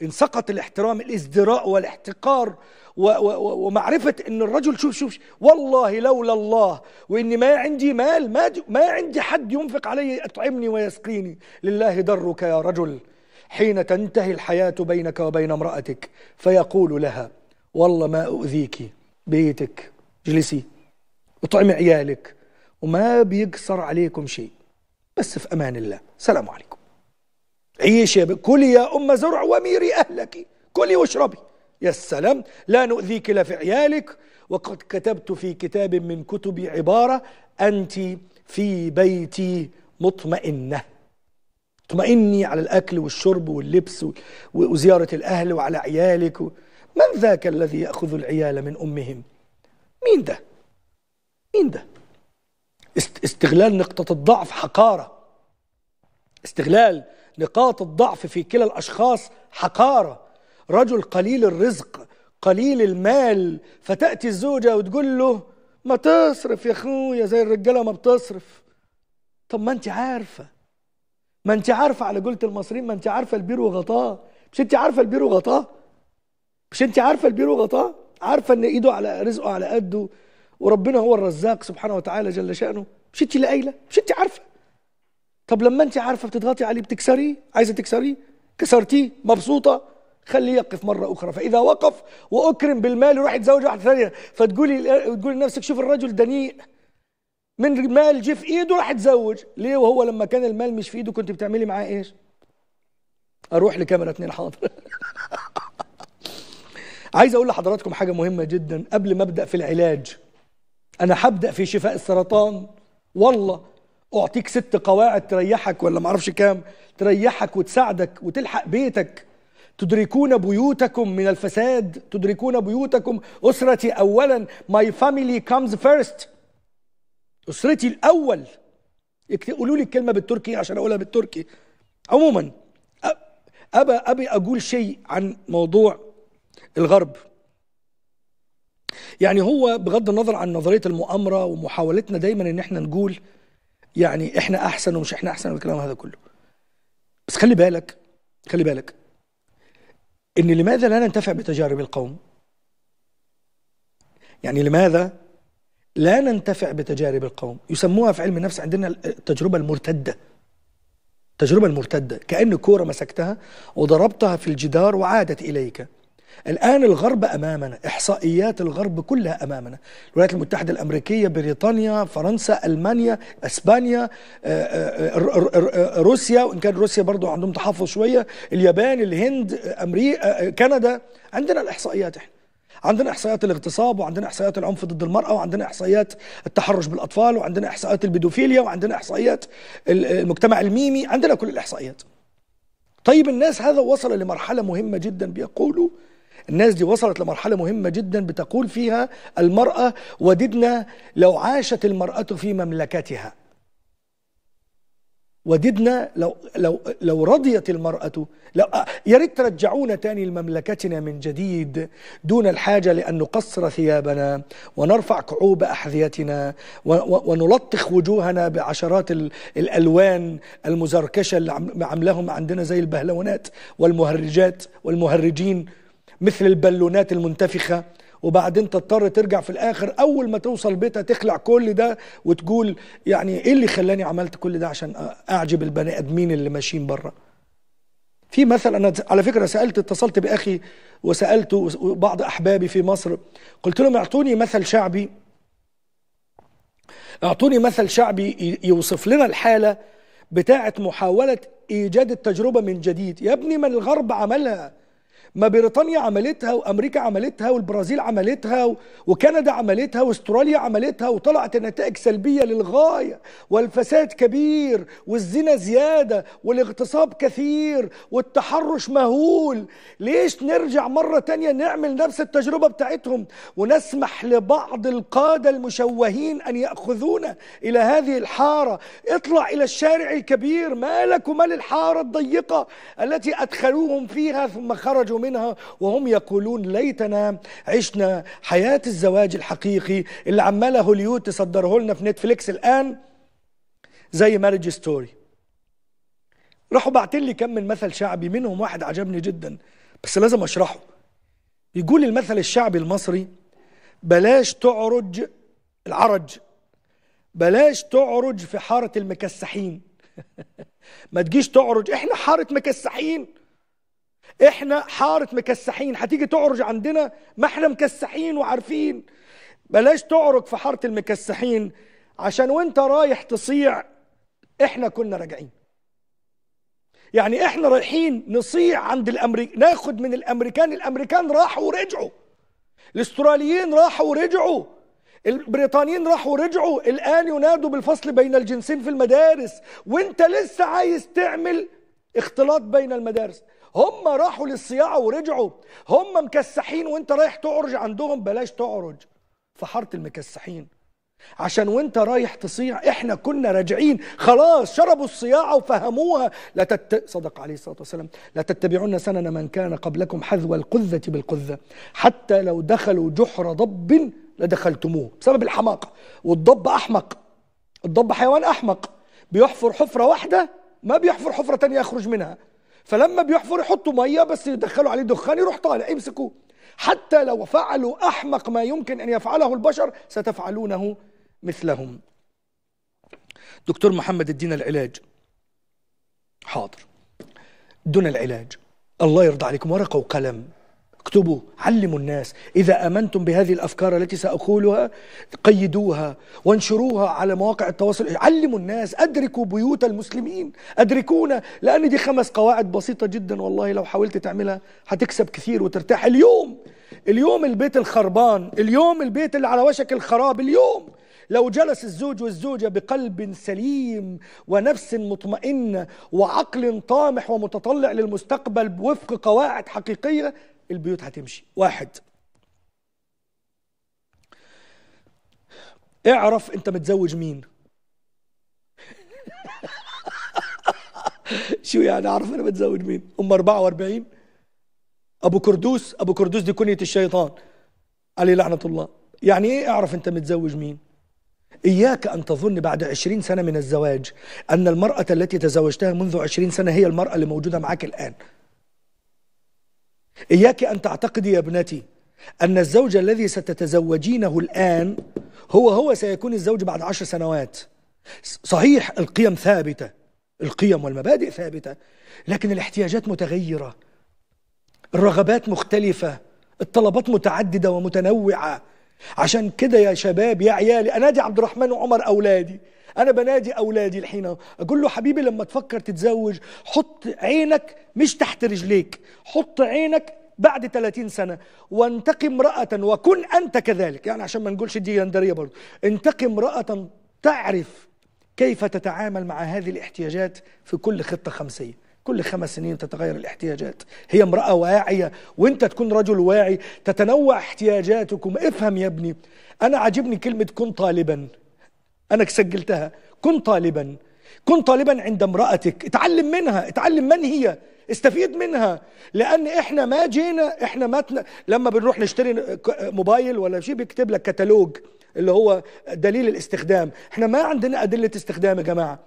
إن سقط الاحترام الازدراء والاحتقار و و ومعرفة إن الرجل شوف شوف والله لولا الله وإني ما عندي مال ما, ما عندي حد ينفق علي يطعمني ويسقيني لله درك يا رجل حين تنتهي الحياة بينك وبين امرأتك فيقول لها والله ما أؤذيك بيتك اجلسي اطعمي عيالك وما بيقصر عليكم شيء بس في أمان الله سلام عليكم عيش يا كل يا أم زرع وميري أهلك كلي واشربي يا السلام لا نؤذيك لا في عيالك وقد كتبت في كتاب من كتبي عبارة أنت في بيتي مطمئنة اطمئني على الأكل والشرب واللبس وزيارة الأهل وعلى عيالك من ذاك الذي يأخذ العيال من أمهم مين ده مين ده استغلال نقطة الضعف حقارة استغلال نقاط الضعف في كلا الأشخاص حقارة رجل قليل الرزق قليل المال فتأتي الزوجة وتقول له ما تصرف يا أخويا زي الرجالة ما بتصرف طب ما أنت عارفة ما أنت عارفة على قولة المصريين ما أنت عارفة البير وغطاه مش أنت عارفة البير وغطاه مش أنت عارفة البير وغطاه عارفة إن إيده على رزقه على قده وربنا هو الرزاق سبحانه وتعالى جل شأنه مش انت اللي قايله مش انت عارفه طب لما انت عارفه بتضغطي عليه بتكسريه عايزه تكسريه كسرتيه مبسوطه خليه يقف مرة أخرى فإذا وقف وأكرم بالمال وراح يتزوج واحدة ثانية فتقولي تقولي لنفسك شوف الرجل دنيء من مال جه في إيده راح يتزوج ليه وهو لما كان المال مش في إيده كنت بتعملي معاه إيش؟ أروح لكاميرا اتنين حاضر عايز أقول لحضراتكم حاجة مهمة جدا قبل ما أبدأ في العلاج انا هبدا في شفاء السرطان والله اعطيك ست قواعد تريحك ولا معرفش كام تريحك وتساعدك وتلحق بيتك تدركون بيوتكم من الفساد تدركون بيوتكم اسرتي اولا ماي فاميلي كامز فيرست اسرتي الاول قولوا لي الكلمه بالتركي عشان اقولها بالتركي عموما ابى ابي اقول شيء عن موضوع الغرب يعني هو بغض النظر عن نظريه المؤامره ومحاولتنا دايما ان احنا نقول يعني احنا احسن ومش احنا احسن والكلام هذا كله بس خلي بالك خلي بالك ان لماذا لا ننتفع بتجارب القوم يعني لماذا لا ننتفع بتجارب القوم يسموها في علم النفس عندنا التجربه المرتده التجربة المرتدة كأن كورة مسكتها وضربتها في الجدار وعادت إليك الآن الغرب أمامنا إحصائيات الغرب كلها أمامنا الولايات المتحدة الأمريكية بريطانيا فرنسا ألمانيا أسبانيا آه، آه، آه، روسيا وإن كان روسيا برضو عندهم تحفظ شوية اليابان الهند أمريكا كندا عندنا الإحصائيات إحنا عندنا احصائيات الاغتصاب وعندنا احصائيات العنف ضد المراه وعندنا احصائيات التحرش بالاطفال وعندنا احصائيات البيدوفيليا وعندنا احصائيات المجتمع الميمي عندنا كل الاحصائيات طيب الناس هذا وصل لمرحله مهمه جدا بيقولوا الناس دي وصلت لمرحلة مهمة جدا بتقول فيها المرأة وددنا لو عاشت المرأة في مملكتها وددنا لو لو لو رضيت المرأة لو يا ريت ترجعونا تاني لمملكتنا من جديد دون الحاجة لأن نقصر ثيابنا ونرفع كعوب أحذيتنا ونلطخ وجوهنا بعشرات الألوان المزركشة اللي عاملاهم عندنا زي البهلونات والمهرجات والمهرجين مثل البالونات المنتفخه وبعدين تضطر ترجع في الاخر اول ما توصل بيتها تخلع كل ده وتقول يعني ايه اللي خلاني عملت كل ده عشان اعجب البني ادمين اللي ماشيين بره في مثل انا على فكره سالت اتصلت باخي وسالته وبعض احبابي في مصر قلت لهم اعطوني مثل شعبي اعطوني مثل شعبي يوصف لنا الحاله بتاعه محاوله ايجاد التجربه من جديد يا ابني ما الغرب عملها ما بريطانيا عملتها وامريكا عملتها والبرازيل عملتها وكندا عملتها واستراليا عملتها وطلعت النتائج سلبيه للغايه والفساد كبير والزنا زياده والاغتصاب كثير والتحرش مهول ليش نرجع مره تانية نعمل نفس التجربه بتاعتهم ونسمح لبعض القاده المشوهين ان ياخذونا الى هذه الحاره اطلع الى الشارع الكبير مالك ومال الحاره الضيقه التي ادخلوهم فيها ثم خرجوا منها منها وهم يقولون ليتنا عشنا حياة الزواج الحقيقي اللي عمالة هوليود تصدره لنا في نتفليكس الآن زي مارج ستوري راحوا باعتين لي كم من مثل شعبي منهم واحد عجبني جدا بس لازم اشرحه يقول المثل الشعبي المصري بلاش تعرج العرج بلاش تعرج في حارة المكسحين ما تجيش تعرج احنا حارة مكسحين احنا حاره مكسحين هتيجي تعرج عندنا ما احنا مكسحين وعارفين بلاش تعرج في حاره المكسحين عشان وانت رايح تصيع احنا كنا راجعين يعني احنا رايحين نصيع عند الامريك ناخد من الامريكان الامريكان راحوا ورجعوا الاستراليين راحوا ورجعوا البريطانيين راحوا ورجعوا الان ينادوا بالفصل بين الجنسين في المدارس وانت لسه عايز تعمل اختلاط بين المدارس هم راحوا للصياعة ورجعوا هم مكسحين وانت رايح تعرج عندهم بلاش تعرج في حارة المكسحين عشان وانت رايح تصيع احنا كنا راجعين خلاص شربوا الصياعة وفهموها لا تت... صدق عليه الصلاة والسلام لا تتبعون سنن من كان قبلكم حذو القذة بالقذة حتى لو دخلوا جحر ضب لدخلتموه بسبب الحماقة والضب أحمق الضب حيوان أحمق بيحفر حفرة واحدة ما بيحفر حفرة تانية يخرج منها فلما بيحفر يحطوا ميه بس يدخلوا عليه دخان يروح طالع يمسكوه حتى لو فعلوا احمق ما يمكن ان يفعله البشر ستفعلونه مثلهم دكتور محمد الدين العلاج حاضر دون العلاج الله يرضى عليكم ورقه وقلم اكتبوا علموا الناس إذا آمنتم بهذه الأفكار التي سأقولها قيدوها وانشروها على مواقع التواصل علموا الناس أدركوا بيوت المسلمين أدركونا لأن دي خمس قواعد بسيطة جدا والله لو حاولت تعملها هتكسب كثير وترتاح اليوم اليوم البيت الخربان اليوم البيت اللي على وشك الخراب اليوم لو جلس الزوج والزوجة بقلب سليم ونفس مطمئنة وعقل طامح ومتطلع للمستقبل وفق قواعد حقيقية البيوت هتمشي واحد اعرف انت متزوج مين شو يعني اعرف انا متزوج مين ام 44 ابو كردوس ابو كردوس دي كنيه الشيطان عليه لعنه الله يعني ايه اعرف انت متزوج مين إياك أن تظن بعد عشرين سنة من الزواج أن المرأة التي تزوجتها منذ عشرين سنة هي المرأة اللي موجودة معك الآن إياك أن تعتقدي يا ابنتي أن الزوج الذي ستتزوجينه الآن هو هو سيكون الزوج بعد عشر سنوات صحيح القيم ثابتة القيم والمبادئ ثابتة لكن الاحتياجات متغيرة الرغبات مختلفة الطلبات متعددة ومتنوعة عشان كده يا شباب يا عيالي أنا دي عبد الرحمن وعمر أولادي انا بنادي اولادي الحين اقول له حبيبي لما تفكر تتزوج حط عينك مش تحت رجليك حط عينك بعد 30 سنه وانتقي امراه وكن انت كذلك يعني عشان ما نقولش دي يندريه برضه انتقي امراه تعرف كيف تتعامل مع هذه الاحتياجات في كل خطه خمسيه كل خمس سنين تتغير الاحتياجات هي امرأة واعية وانت تكون رجل واعي تتنوع احتياجاتكم افهم يا ابني انا عاجبني كلمة كن طالبا أنا سجلتها كن طالبا كن طالبا عند امرأتك اتعلم منها اتعلم من هي استفيد منها لان احنا ما جينا احنا ماتنا لما بنروح نشتري موبايل ولا شيء بيكتب لك كتالوج اللي هو دليل الاستخدام احنا ما عندنا ادله استخدام يا جماعه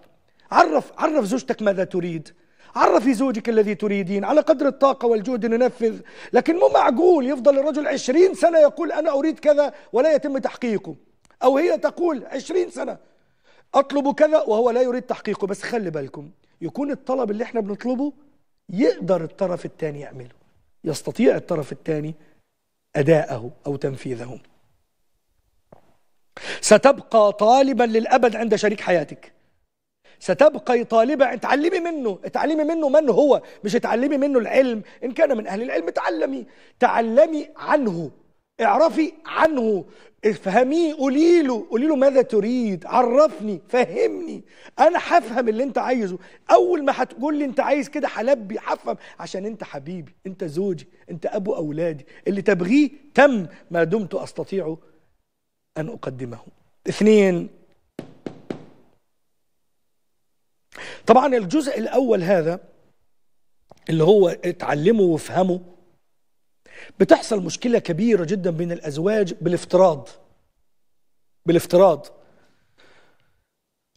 عرف عرف زوجتك ماذا تريد عرفي زوجك الذي تريدين على قدر الطاقة والجهد ننفذ لكن مو معقول يفضل الرجل عشرين سنة يقول أنا أريد كذا ولا يتم تحقيقه أو هي تقول عشرين سنة أطلب كذا وهو لا يريد تحقيقه بس خلي بالكم يكون الطلب اللي احنا بنطلبه يقدر الطرف الثاني يعمله يستطيع الطرف الثاني أداءه أو تنفيذه ستبقى طالبا للأبد عند شريك حياتك ستبقي طالبة اتعلمي منه اتعلمي منه من هو مش اتعلمي منه العلم إن كان من أهل العلم تعلمي تعلمي عنه اعرفي عنه افهميه قولي له قولي له ماذا تريد عرفني فهمني انا هفهم اللي انت عايزه اول ما هتقول لي انت عايز كده هلبي هفهم عشان انت حبيبي انت زوجي انت ابو اولادي اللي تبغيه تم ما دمت استطيع ان اقدمه اثنين طبعا الجزء الاول هذا اللي هو اتعلمه وافهمه بتحصل مشكله كبيره جدا بين الازواج بالافتراض بالافتراض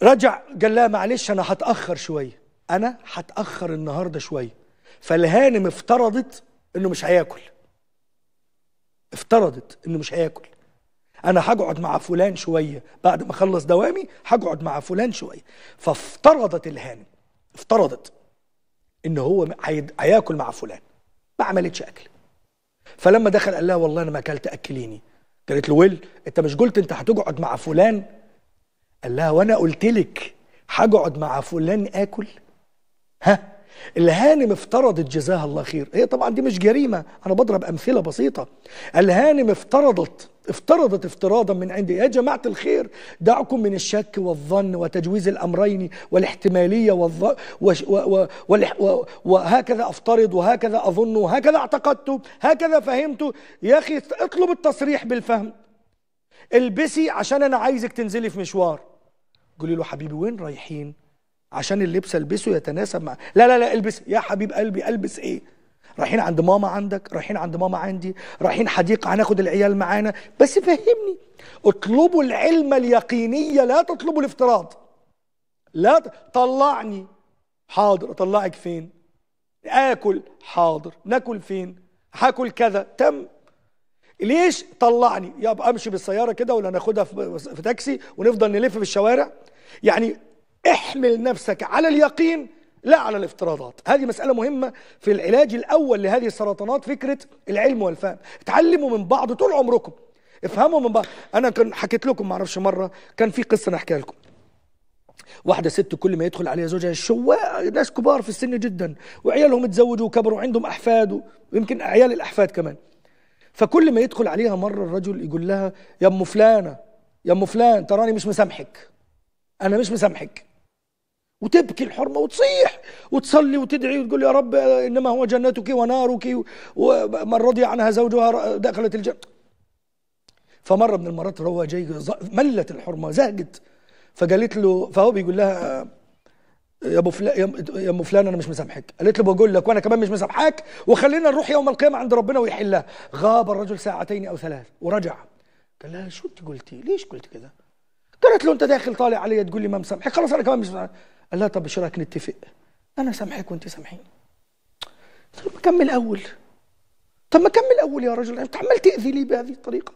رجع قال لها معلش انا هتاخر شويه انا هتاخر النهارده شويه فالهانم افترضت انه مش هياكل افترضت انه مش هياكل انا هقعد مع فلان شويه بعد ما اخلص دوامي هقعد مع فلان شويه فافترضت الهانم افترضت ان هو هياكل مع فلان ما عملتش اكل فلما دخل قال لها والله انا ما اكلت اكليني قالت له ويل انت مش قلت انت هتقعد مع فلان قال لها وانا قلت لك هقعد مع فلان اكل ها الهانم افترضت جزاها الله خير هي إيه طبعا دي مش جريمة أنا بضرب أمثلة بسيطة الهانم افترضت افترضت افتراضا من عندي يا جماعة الخير دعكم من الشك والظن وتجويز الأمرين والاحتمالية والظ... و... و... و... وهكذا افترض وهكذا أظن وهكذا اعتقدت هكذا فهمت يا أخي اطلب التصريح بالفهم البسي عشان أنا عايزك تنزلي في مشوار قولي له حبيبي وين رايحين عشان اللبس البسه يتناسب مع لا لا لا البس يا حبيب قلبي البس ايه رايحين عند ماما عندك رايحين عند ماما عندي رايحين حديقه هناخد العيال معانا بس فهمني اطلبوا العلم اليقينيه لا تطلبوا الافتراض لا طلعني حاضر اطلعك فين اكل حاضر ناكل فين هاكل كذا تم ليش طلعني يبقى امشي بالسياره كده ولا ناخدها في تاكسي ونفضل نلف في الشوارع يعني احمل نفسك على اليقين لا على الافتراضات هذه مسألة مهمة في العلاج الأول لهذه السرطانات فكرة العلم والفهم اتعلموا من بعض طول عمركم افهموا من بعض أنا كان حكيت لكم معرفش مرة كان في قصة أنا لكم واحدة ست كل ما يدخل عليها زوجها شواء ناس كبار في السن جدا وعيالهم اتزوجوا وكبروا عندهم أحفاد ويمكن عيال الأحفاد كمان فكل ما يدخل عليها مرة الرجل يقول لها يا أم فلانة يا أم فلان تراني مش مسامحك أنا مش مسامحك وتبكي الحرمه وتصيح وتصلي وتدعي وتقول يا رب انما هو جنتك ونارك ومن رضي عنها زوجها دخلت الجنه فمره من المرات هو جاي ملت الحرمه زهقت فقالت له فهو بيقول لها يا ابو فلان يا ام فلان انا مش مسامحك قالت له بقول لك وانا كمان مش مسامحاك وخلينا نروح يوم القيامه عند ربنا ويحلها غاب الرجل ساعتين او ثلاث ورجع قال لها شو انت قلتي ليش قلت كده قالت له انت داخل طالع علي تقول لي ما مسامحك خلاص انا كمان مش مسامحك قال لها طب ايش رايك نتفق انا سامحك وانت سامحيني طب كمل اول طب ما كمل اول يا رجل انت عمال تاذي لي بهذه الطريقه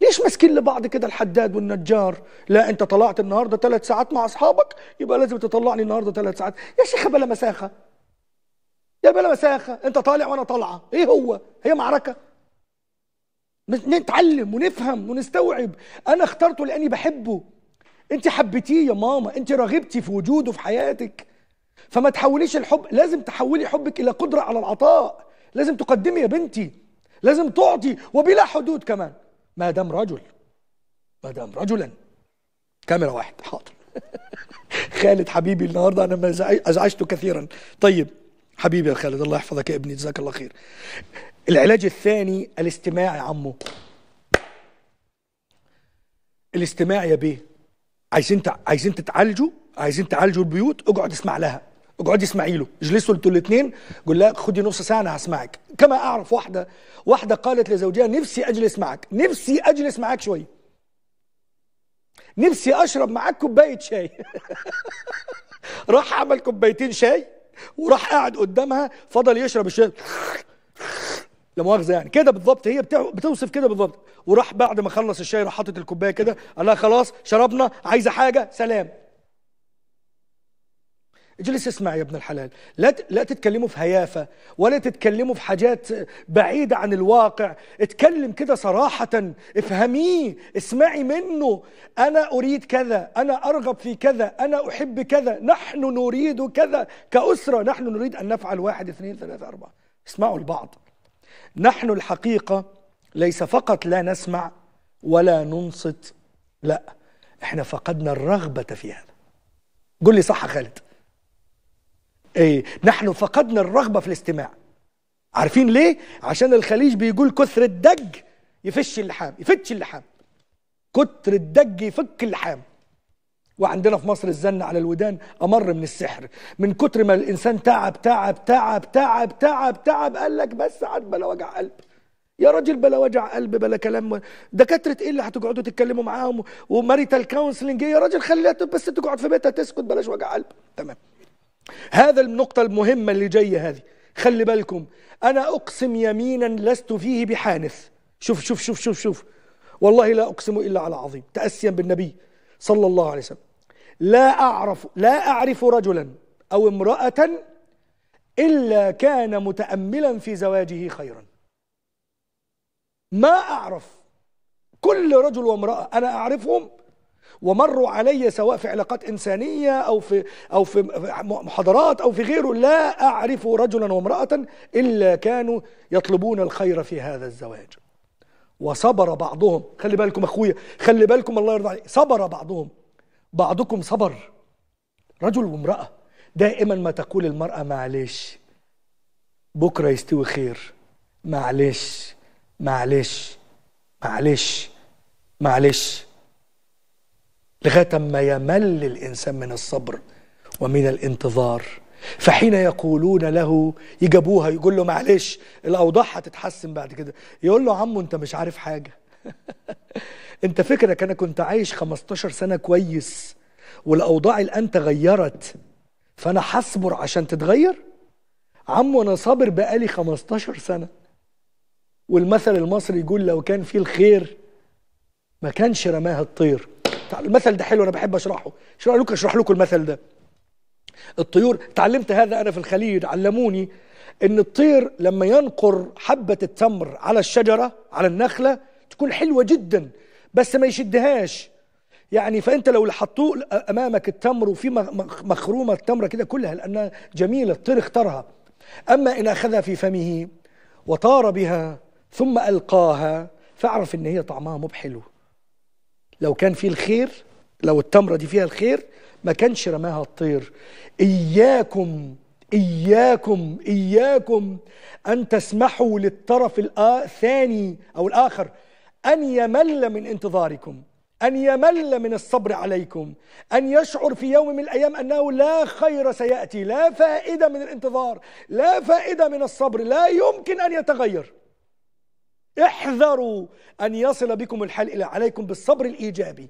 ليش ماسكين لبعض كده الحداد والنجار لا انت طلعت النهارده ثلاث ساعات مع اصحابك يبقى لازم تطلعني النهارده ثلاث ساعات يا شيخه بلا مساخه يا بلا مساخه انت طالع وانا طالعه ايه هو هي معركه نتعلم ونفهم ونستوعب انا اخترته لاني بحبه انت حبيتيه يا ماما انت رغبتي في وجوده في حياتك فما تحوليش الحب لازم تحولي حبك الى قدره على العطاء لازم تقدمي يا بنتي لازم تعطي وبلا حدود كمان ما دام رجل ما دام رجلا كاميرا واحد حاضر خالد حبيبي النهارده انا ما ازعجته كثيرا طيب حبيبي يا خالد الله يحفظك يا ابني جزاك الله خير العلاج الثاني الاستماع يا عمو الاستماع يا بيه عايزين تع... عايزين تتعالجوا عايزين تعالجوا البيوت اقعد اسمع لها اقعدي اسمعي له اجلسوا انتوا الاثنين قول لها خدي نص ساعه انا هسمعك كما اعرف واحده واحده قالت لزوجها نفسي اجلس معك نفسي اجلس معك شويه نفسي اشرب معاك كوبايه شاي راح عمل كوبايتين شاي وراح قاعد قدامها فضل يشرب الشاي لا مؤاخذه يعني كده بالظبط هي بتوصف كده بالظبط وراح بعد ما خلص الشاي راح حاطط الكوبايه كده قال لها خلاص شربنا عايزه حاجه سلام اجلس اسمع يا ابن الحلال لا لا تتكلموا في هيافه ولا تتكلموا في حاجات بعيده عن الواقع اتكلم كده صراحه افهميه اسمعي منه انا اريد كذا انا ارغب في كذا انا احب كذا نحن نريد كذا كاسره نحن نريد ان نفعل واحد اثنين ثلاثه اربعه اسمعوا البعض نحن الحقيقة ليس فقط لا نسمع ولا ننصت لا احنا فقدنا الرغبة في هذا قل لي صح خالد ايه نحن فقدنا الرغبة في الاستماع عارفين ليه عشان الخليج بيقول كثر الدج يفش اللحام يفتش اللحام كتر الدج يفك اللحام وعندنا في مصر الزن على الودان امر من السحر من كتر ما الانسان تعب تعب تعب تعب تعب تعب قال لك بس عاد بلا وجع قلب يا راجل بلا وجع قلب بلا كلام دكاتره ايه اللي هتقعدوا تتكلموا معاهم وماريتال كونسلنج إيه؟ يا راجل خليها بس تقعد في بيتها تسكت بلاش وجع قلب تمام هذا النقطه المهمه اللي جايه هذه خلي بالكم انا اقسم يمينا لست فيه بحانث شوف شوف شوف شوف شوف والله لا اقسم الا على عظيم تاسيا بالنبي صلى الله عليه وسلم لا أعرف لا أعرف رجلا أو امرأة إلا كان متأملا في زواجه خيرا ما أعرف كل رجل وامرأة أنا أعرفهم ومروا علي سواء في علاقات إنسانية أو في أو في محاضرات أو في غيره لا أعرف رجلا وامرأة إلا كانوا يطلبون الخير في هذا الزواج وصبر بعضهم خلي بالكم أخويا خلي بالكم الله يرضى عليك صبر بعضهم بعضكم صبر رجل وامرأة دائما ما تقول المرأة معلش بكرة يستوي خير معلش معلش معلش معلش لغاية ما يمل الإنسان من الصبر ومن الانتظار فحين يقولون له يجابوها يقول له معلش الأوضاع هتتحسن بعد كده يقول له عمو أنت مش عارف حاجة انت فكرك انا كنت عايش 15 سنه كويس والاوضاع الان تغيرت فانا هصبر عشان تتغير عم انا صابر بقالي 15 سنه والمثل المصري يقول لو كان فيه الخير ما كانش رماها الطير المثل ده حلو انا بحب اشرحه شو لكم اشرح لكم المثل ده الطيور تعلمت هذا انا في الخليج علموني ان الطير لما ينقر حبه التمر على الشجره على النخله تكون حلوه جدا بس ما يشدهاش يعني فانت لو حطوه امامك التمر وفي مخرومه التمره كده كلها لانها جميله الطير اختارها اما ان اخذها في فمه وطار بها ثم القاها فاعرف ان هي طعمها مو بحلو لو كان في الخير لو التمره دي فيها الخير ما كانش رماها الطير اياكم اياكم اياكم ان تسمحوا للطرف الثاني او الاخر أن يمل من انتظاركم أن يمل من الصبر عليكم أن يشعر في يوم من الأيام أنه لا خير سيأتي لا فائدة من الانتظار لا فائدة من الصبر لا يمكن أن يتغير احذروا أن يصل بكم الحال إلى عليكم بالصبر الإيجابي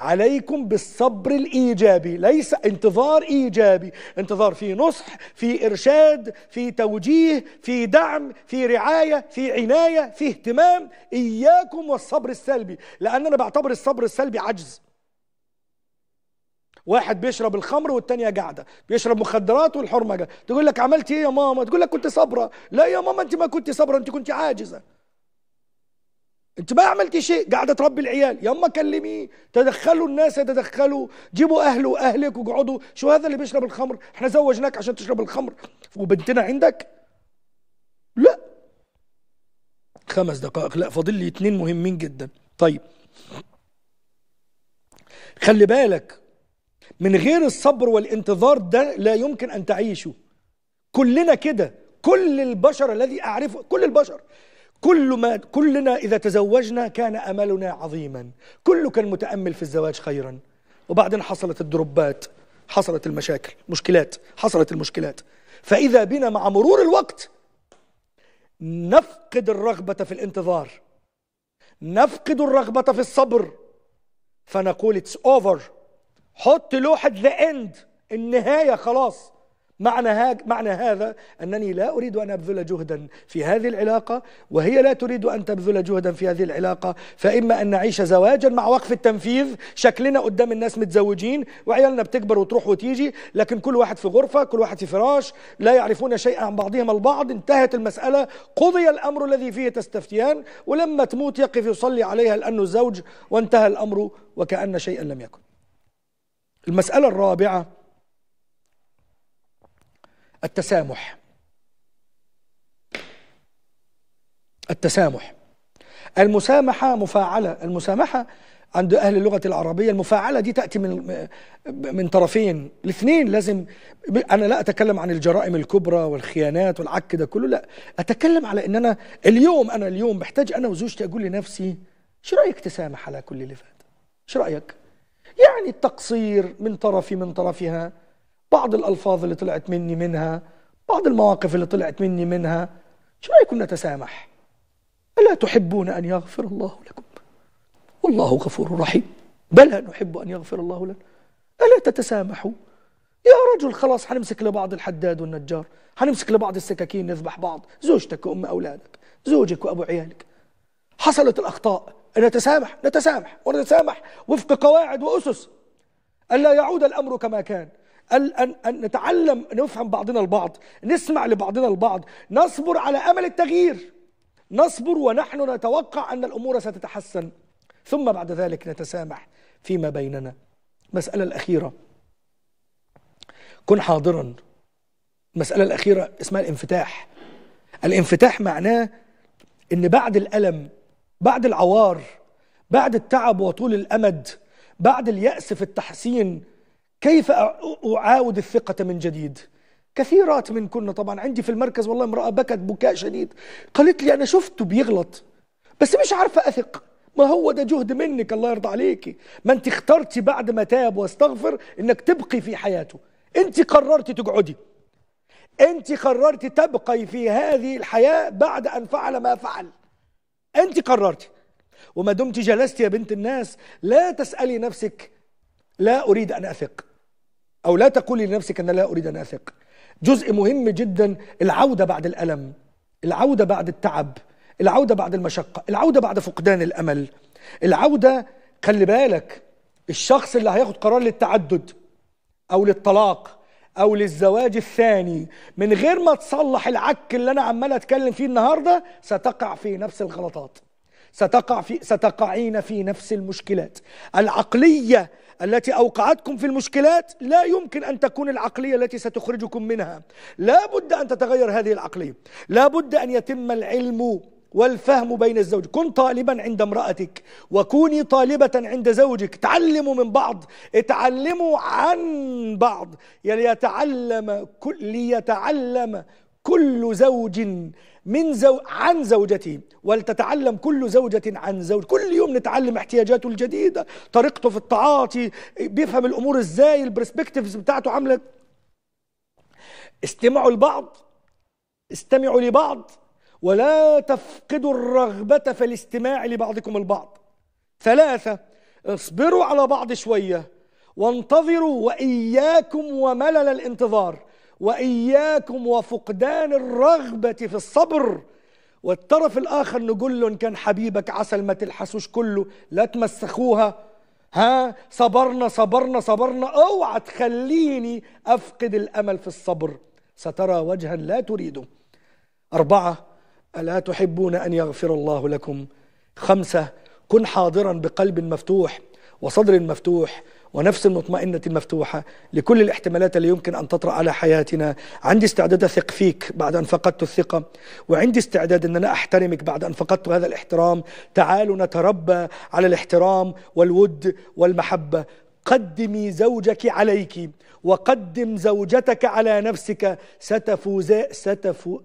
عليكم بالصبر الإيجابي ليس انتظار إيجابي انتظار في نصح في إرشاد في توجيه في دعم في رعاية في عناية في اهتمام إياكم والصبر السلبي لأن أنا بعتبر الصبر السلبي عجز واحد بيشرب الخمر والتانية قاعدة بيشرب مخدرات والحرمة قاعدة تقول لك عملت ايه يا ماما تقول لك كنت صبرة لا يا ماما انت ما كنت صبرة انت كنت عاجزة انت ما عملتي شيء قاعده تربي العيال يما كلميه تدخلوا الناس تدخلوا جيبوا اهله واهلك واقعدوا شو هذا اللي بيشرب الخمر احنا زوجناك عشان تشرب الخمر وبنتنا عندك لا خمس دقائق لا فاضل لي اتنين مهمين جدا طيب خلي بالك من غير الصبر والانتظار ده لا يمكن ان تعيشه كلنا كده كل البشر الذي اعرفه كل البشر كل ما كلنا إذا تزوجنا كان أملنا عظيما كل كان متأمل في الزواج خيرا وبعدين حصلت الدروبات حصلت المشاكل مشكلات حصلت المشكلات فإذا بنا مع مرور الوقت نفقد الرغبة في الانتظار نفقد الرغبة في الصبر فنقول اتس اوفر حط لوحة ذا اند النهاية خلاص معنى, هاك معنى هذا أنني لا أريد أن أبذل جهدا في هذه العلاقة وهي لا تريد أن تبذل جهدا في هذه العلاقة فإما أن نعيش زواجا مع وقف التنفيذ شكلنا قدام الناس متزوجين وعيالنا بتكبر وتروح وتيجي لكن كل واحد في غرفة كل واحد في فراش لا يعرفون شيئا عن بعضهم البعض انتهت المسألة قضي الأمر الذي فيه تستفتيان ولما تموت يقف يصلي عليها لأنه الزوج وانتهى الأمر وكأن شيئا لم يكن المسألة الرابعة التسامح التسامح المسامحة مفاعلة المسامحة عند أهل اللغة العربية المفاعلة دي تأتي من من طرفين الاثنين لازم أنا لا أتكلم عن الجرائم الكبرى والخيانات والعك ده كله لا أتكلم على إن أنا اليوم أنا اليوم بحتاج أنا وزوجتي أقول لنفسي شو رأيك تسامح على كل اللي فات شو رأيك يعني التقصير من طرفي من طرفها بعض الألفاظ اللي طلعت مني منها بعض المواقف اللي طلعت مني منها شو رأيكم نتسامح ألا تحبون أن يغفر الله لكم والله غفور رحيم بلى نحب أن يغفر الله لنا ألا تتسامحوا يا رجل خلاص حنمسك لبعض الحداد والنجار حنمسك لبعض السكاكين نذبح بعض زوجتك وأم أولادك زوجك وأبو عيالك حصلت الأخطاء نتسامح نتسامح ونتسامح وفق قواعد وأسس ألا يعود الأمر كما كان أن, أن, أن نتعلم نفهم بعضنا البعض نسمع لبعضنا البعض نصبر على أمل التغيير نصبر ونحن نتوقع أن الأمور ستتحسن ثم بعد ذلك نتسامح فيما بيننا المسألة الأخيرة كن حاضرا المسألة الأخيرة اسمها الانفتاح الانفتاح معناه أن بعد الألم بعد العوار بعد التعب وطول الأمد بعد اليأس في التحسين كيف أعاود الثقة من جديد كثيرات من كنا طبعا عندي في المركز والله امرأة بكت بكاء شديد قالت لي أنا شفته بيغلط بس مش عارفة أثق ما هو ده جهد منك الله يرضى عليكي ما انت اخترتي بعد ما تاب واستغفر انك تبقي في حياته انت قررتي تقعدي انت قررتي تبقي في هذه الحياة بعد ان فعل ما فعل انت قررتي وما دمت جلست يا بنت الناس لا تسألي نفسك لا أريد أن أثق أو لا تقولي لنفسك أن لا أريد أن أثق جزء مهم جدا العودة بعد الألم العودة بعد التعب العودة بعد المشقة العودة بعد فقدان الأمل العودة خلي بالك الشخص اللي هياخد قرار للتعدد أو للطلاق او للزواج الثاني من غير ما تصلح العك اللي انا عمال اتكلم فيه النهارده ستقع في نفس الغلطات ستقع في ستقعين في نفس المشكلات العقليه التي أوقعتكم في المشكلات لا يمكن أن تكون العقلية التي ستخرجكم منها لا بد أن تتغير هذه العقلية لا بد أن يتم العلم والفهم بين الزوج كن طالبا عند امرأتك وكوني طالبة عند زوجك تعلموا من بعض اتعلموا عن بعض يتعلم كل ليتعلم كل زوج من زو عن زوجته ولتتعلم كل زوجة عن زوج كل يوم نتعلم احتياجاته الجديدة طريقته في التعاطي بيفهم الأمور إزاي البرسبكتيفز بتاعته عاملة استمعوا لبعض استمعوا لبعض ولا تفقدوا الرغبة في الاستماع لبعضكم البعض ثلاثة اصبروا على بعض شوية وانتظروا وإياكم وملل الانتظار وإياكم وفقدان الرغبة في الصبر والطرف الآخر نقول له ان كان حبيبك عسل ما تلحسوش كله لا تمسخوها ها صبرنا صبرنا صبرنا اوعى تخليني أفقد الأمل في الصبر سترى وجها لا تريده أربعة ألا تحبون أن يغفر الله لكم خمسة كن حاضرا بقلب مفتوح وصدر مفتوح ونفس المطمئنة المفتوحة لكل الاحتمالات اللي يمكن أن تطرأ على حياتنا عندي استعداد أثق فيك بعد أن فقدت الثقة وعندي استعداد أن أنا أحترمك بعد أن فقدت هذا الاحترام تعالوا نتربى على الاحترام والود والمحبة قدمي زوجك عليك وقدم زوجتك على نفسك ستفوزا ستفوز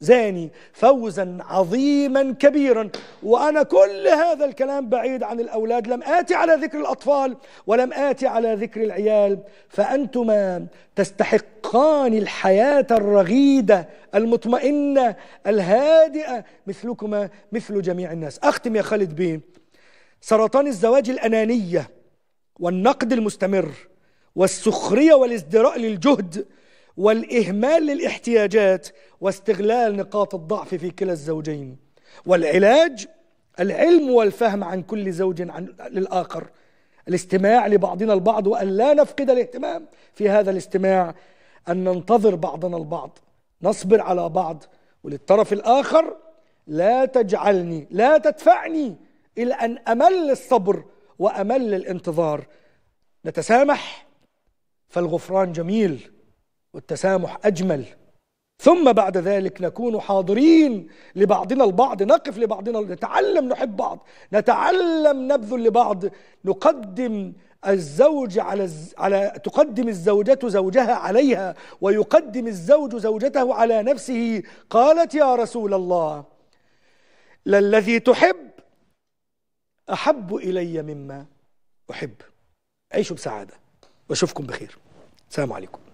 زاني فوزا عظيما كبيرا وأنا كل هذا الكلام بعيد عن الأولاد لم آتي على ذكر الأطفال ولم آتي على ذكر العيال فأنتما تستحقان الحياة الرغيدة المطمئنة الهادئة مثلكما مثل جميع الناس أختم يا خالد بيه سرطان الزواج الأنانية والنقد المستمر والسخرية والازدراء للجهد والإهمال للاحتياجات واستغلال نقاط الضعف في كلا الزوجين والعلاج العلم والفهم عن كل زوج عن للآخر الاستماع لبعضنا البعض وأن لا نفقد الاهتمام في هذا الاستماع أن ننتظر بعضنا البعض نصبر على بعض وللطرف الآخر لا تجعلني لا تدفعني إلى أن أمل الصبر وأمل الانتظار نتسامح فالغفران جميل والتسامح أجمل ثم بعد ذلك نكون حاضرين لبعضنا البعض نقف لبعضنا نتعلم نحب بعض نتعلم نبذل لبعض نقدم الزوج على الز... على تقدم الزوجة زوجها عليها ويقدم الزوج زوجته على نفسه قالت يا رسول الله للذي تحب أحب إلي مما أحب عيشوا بسعادة وأشوفكم بخير السلام عليكم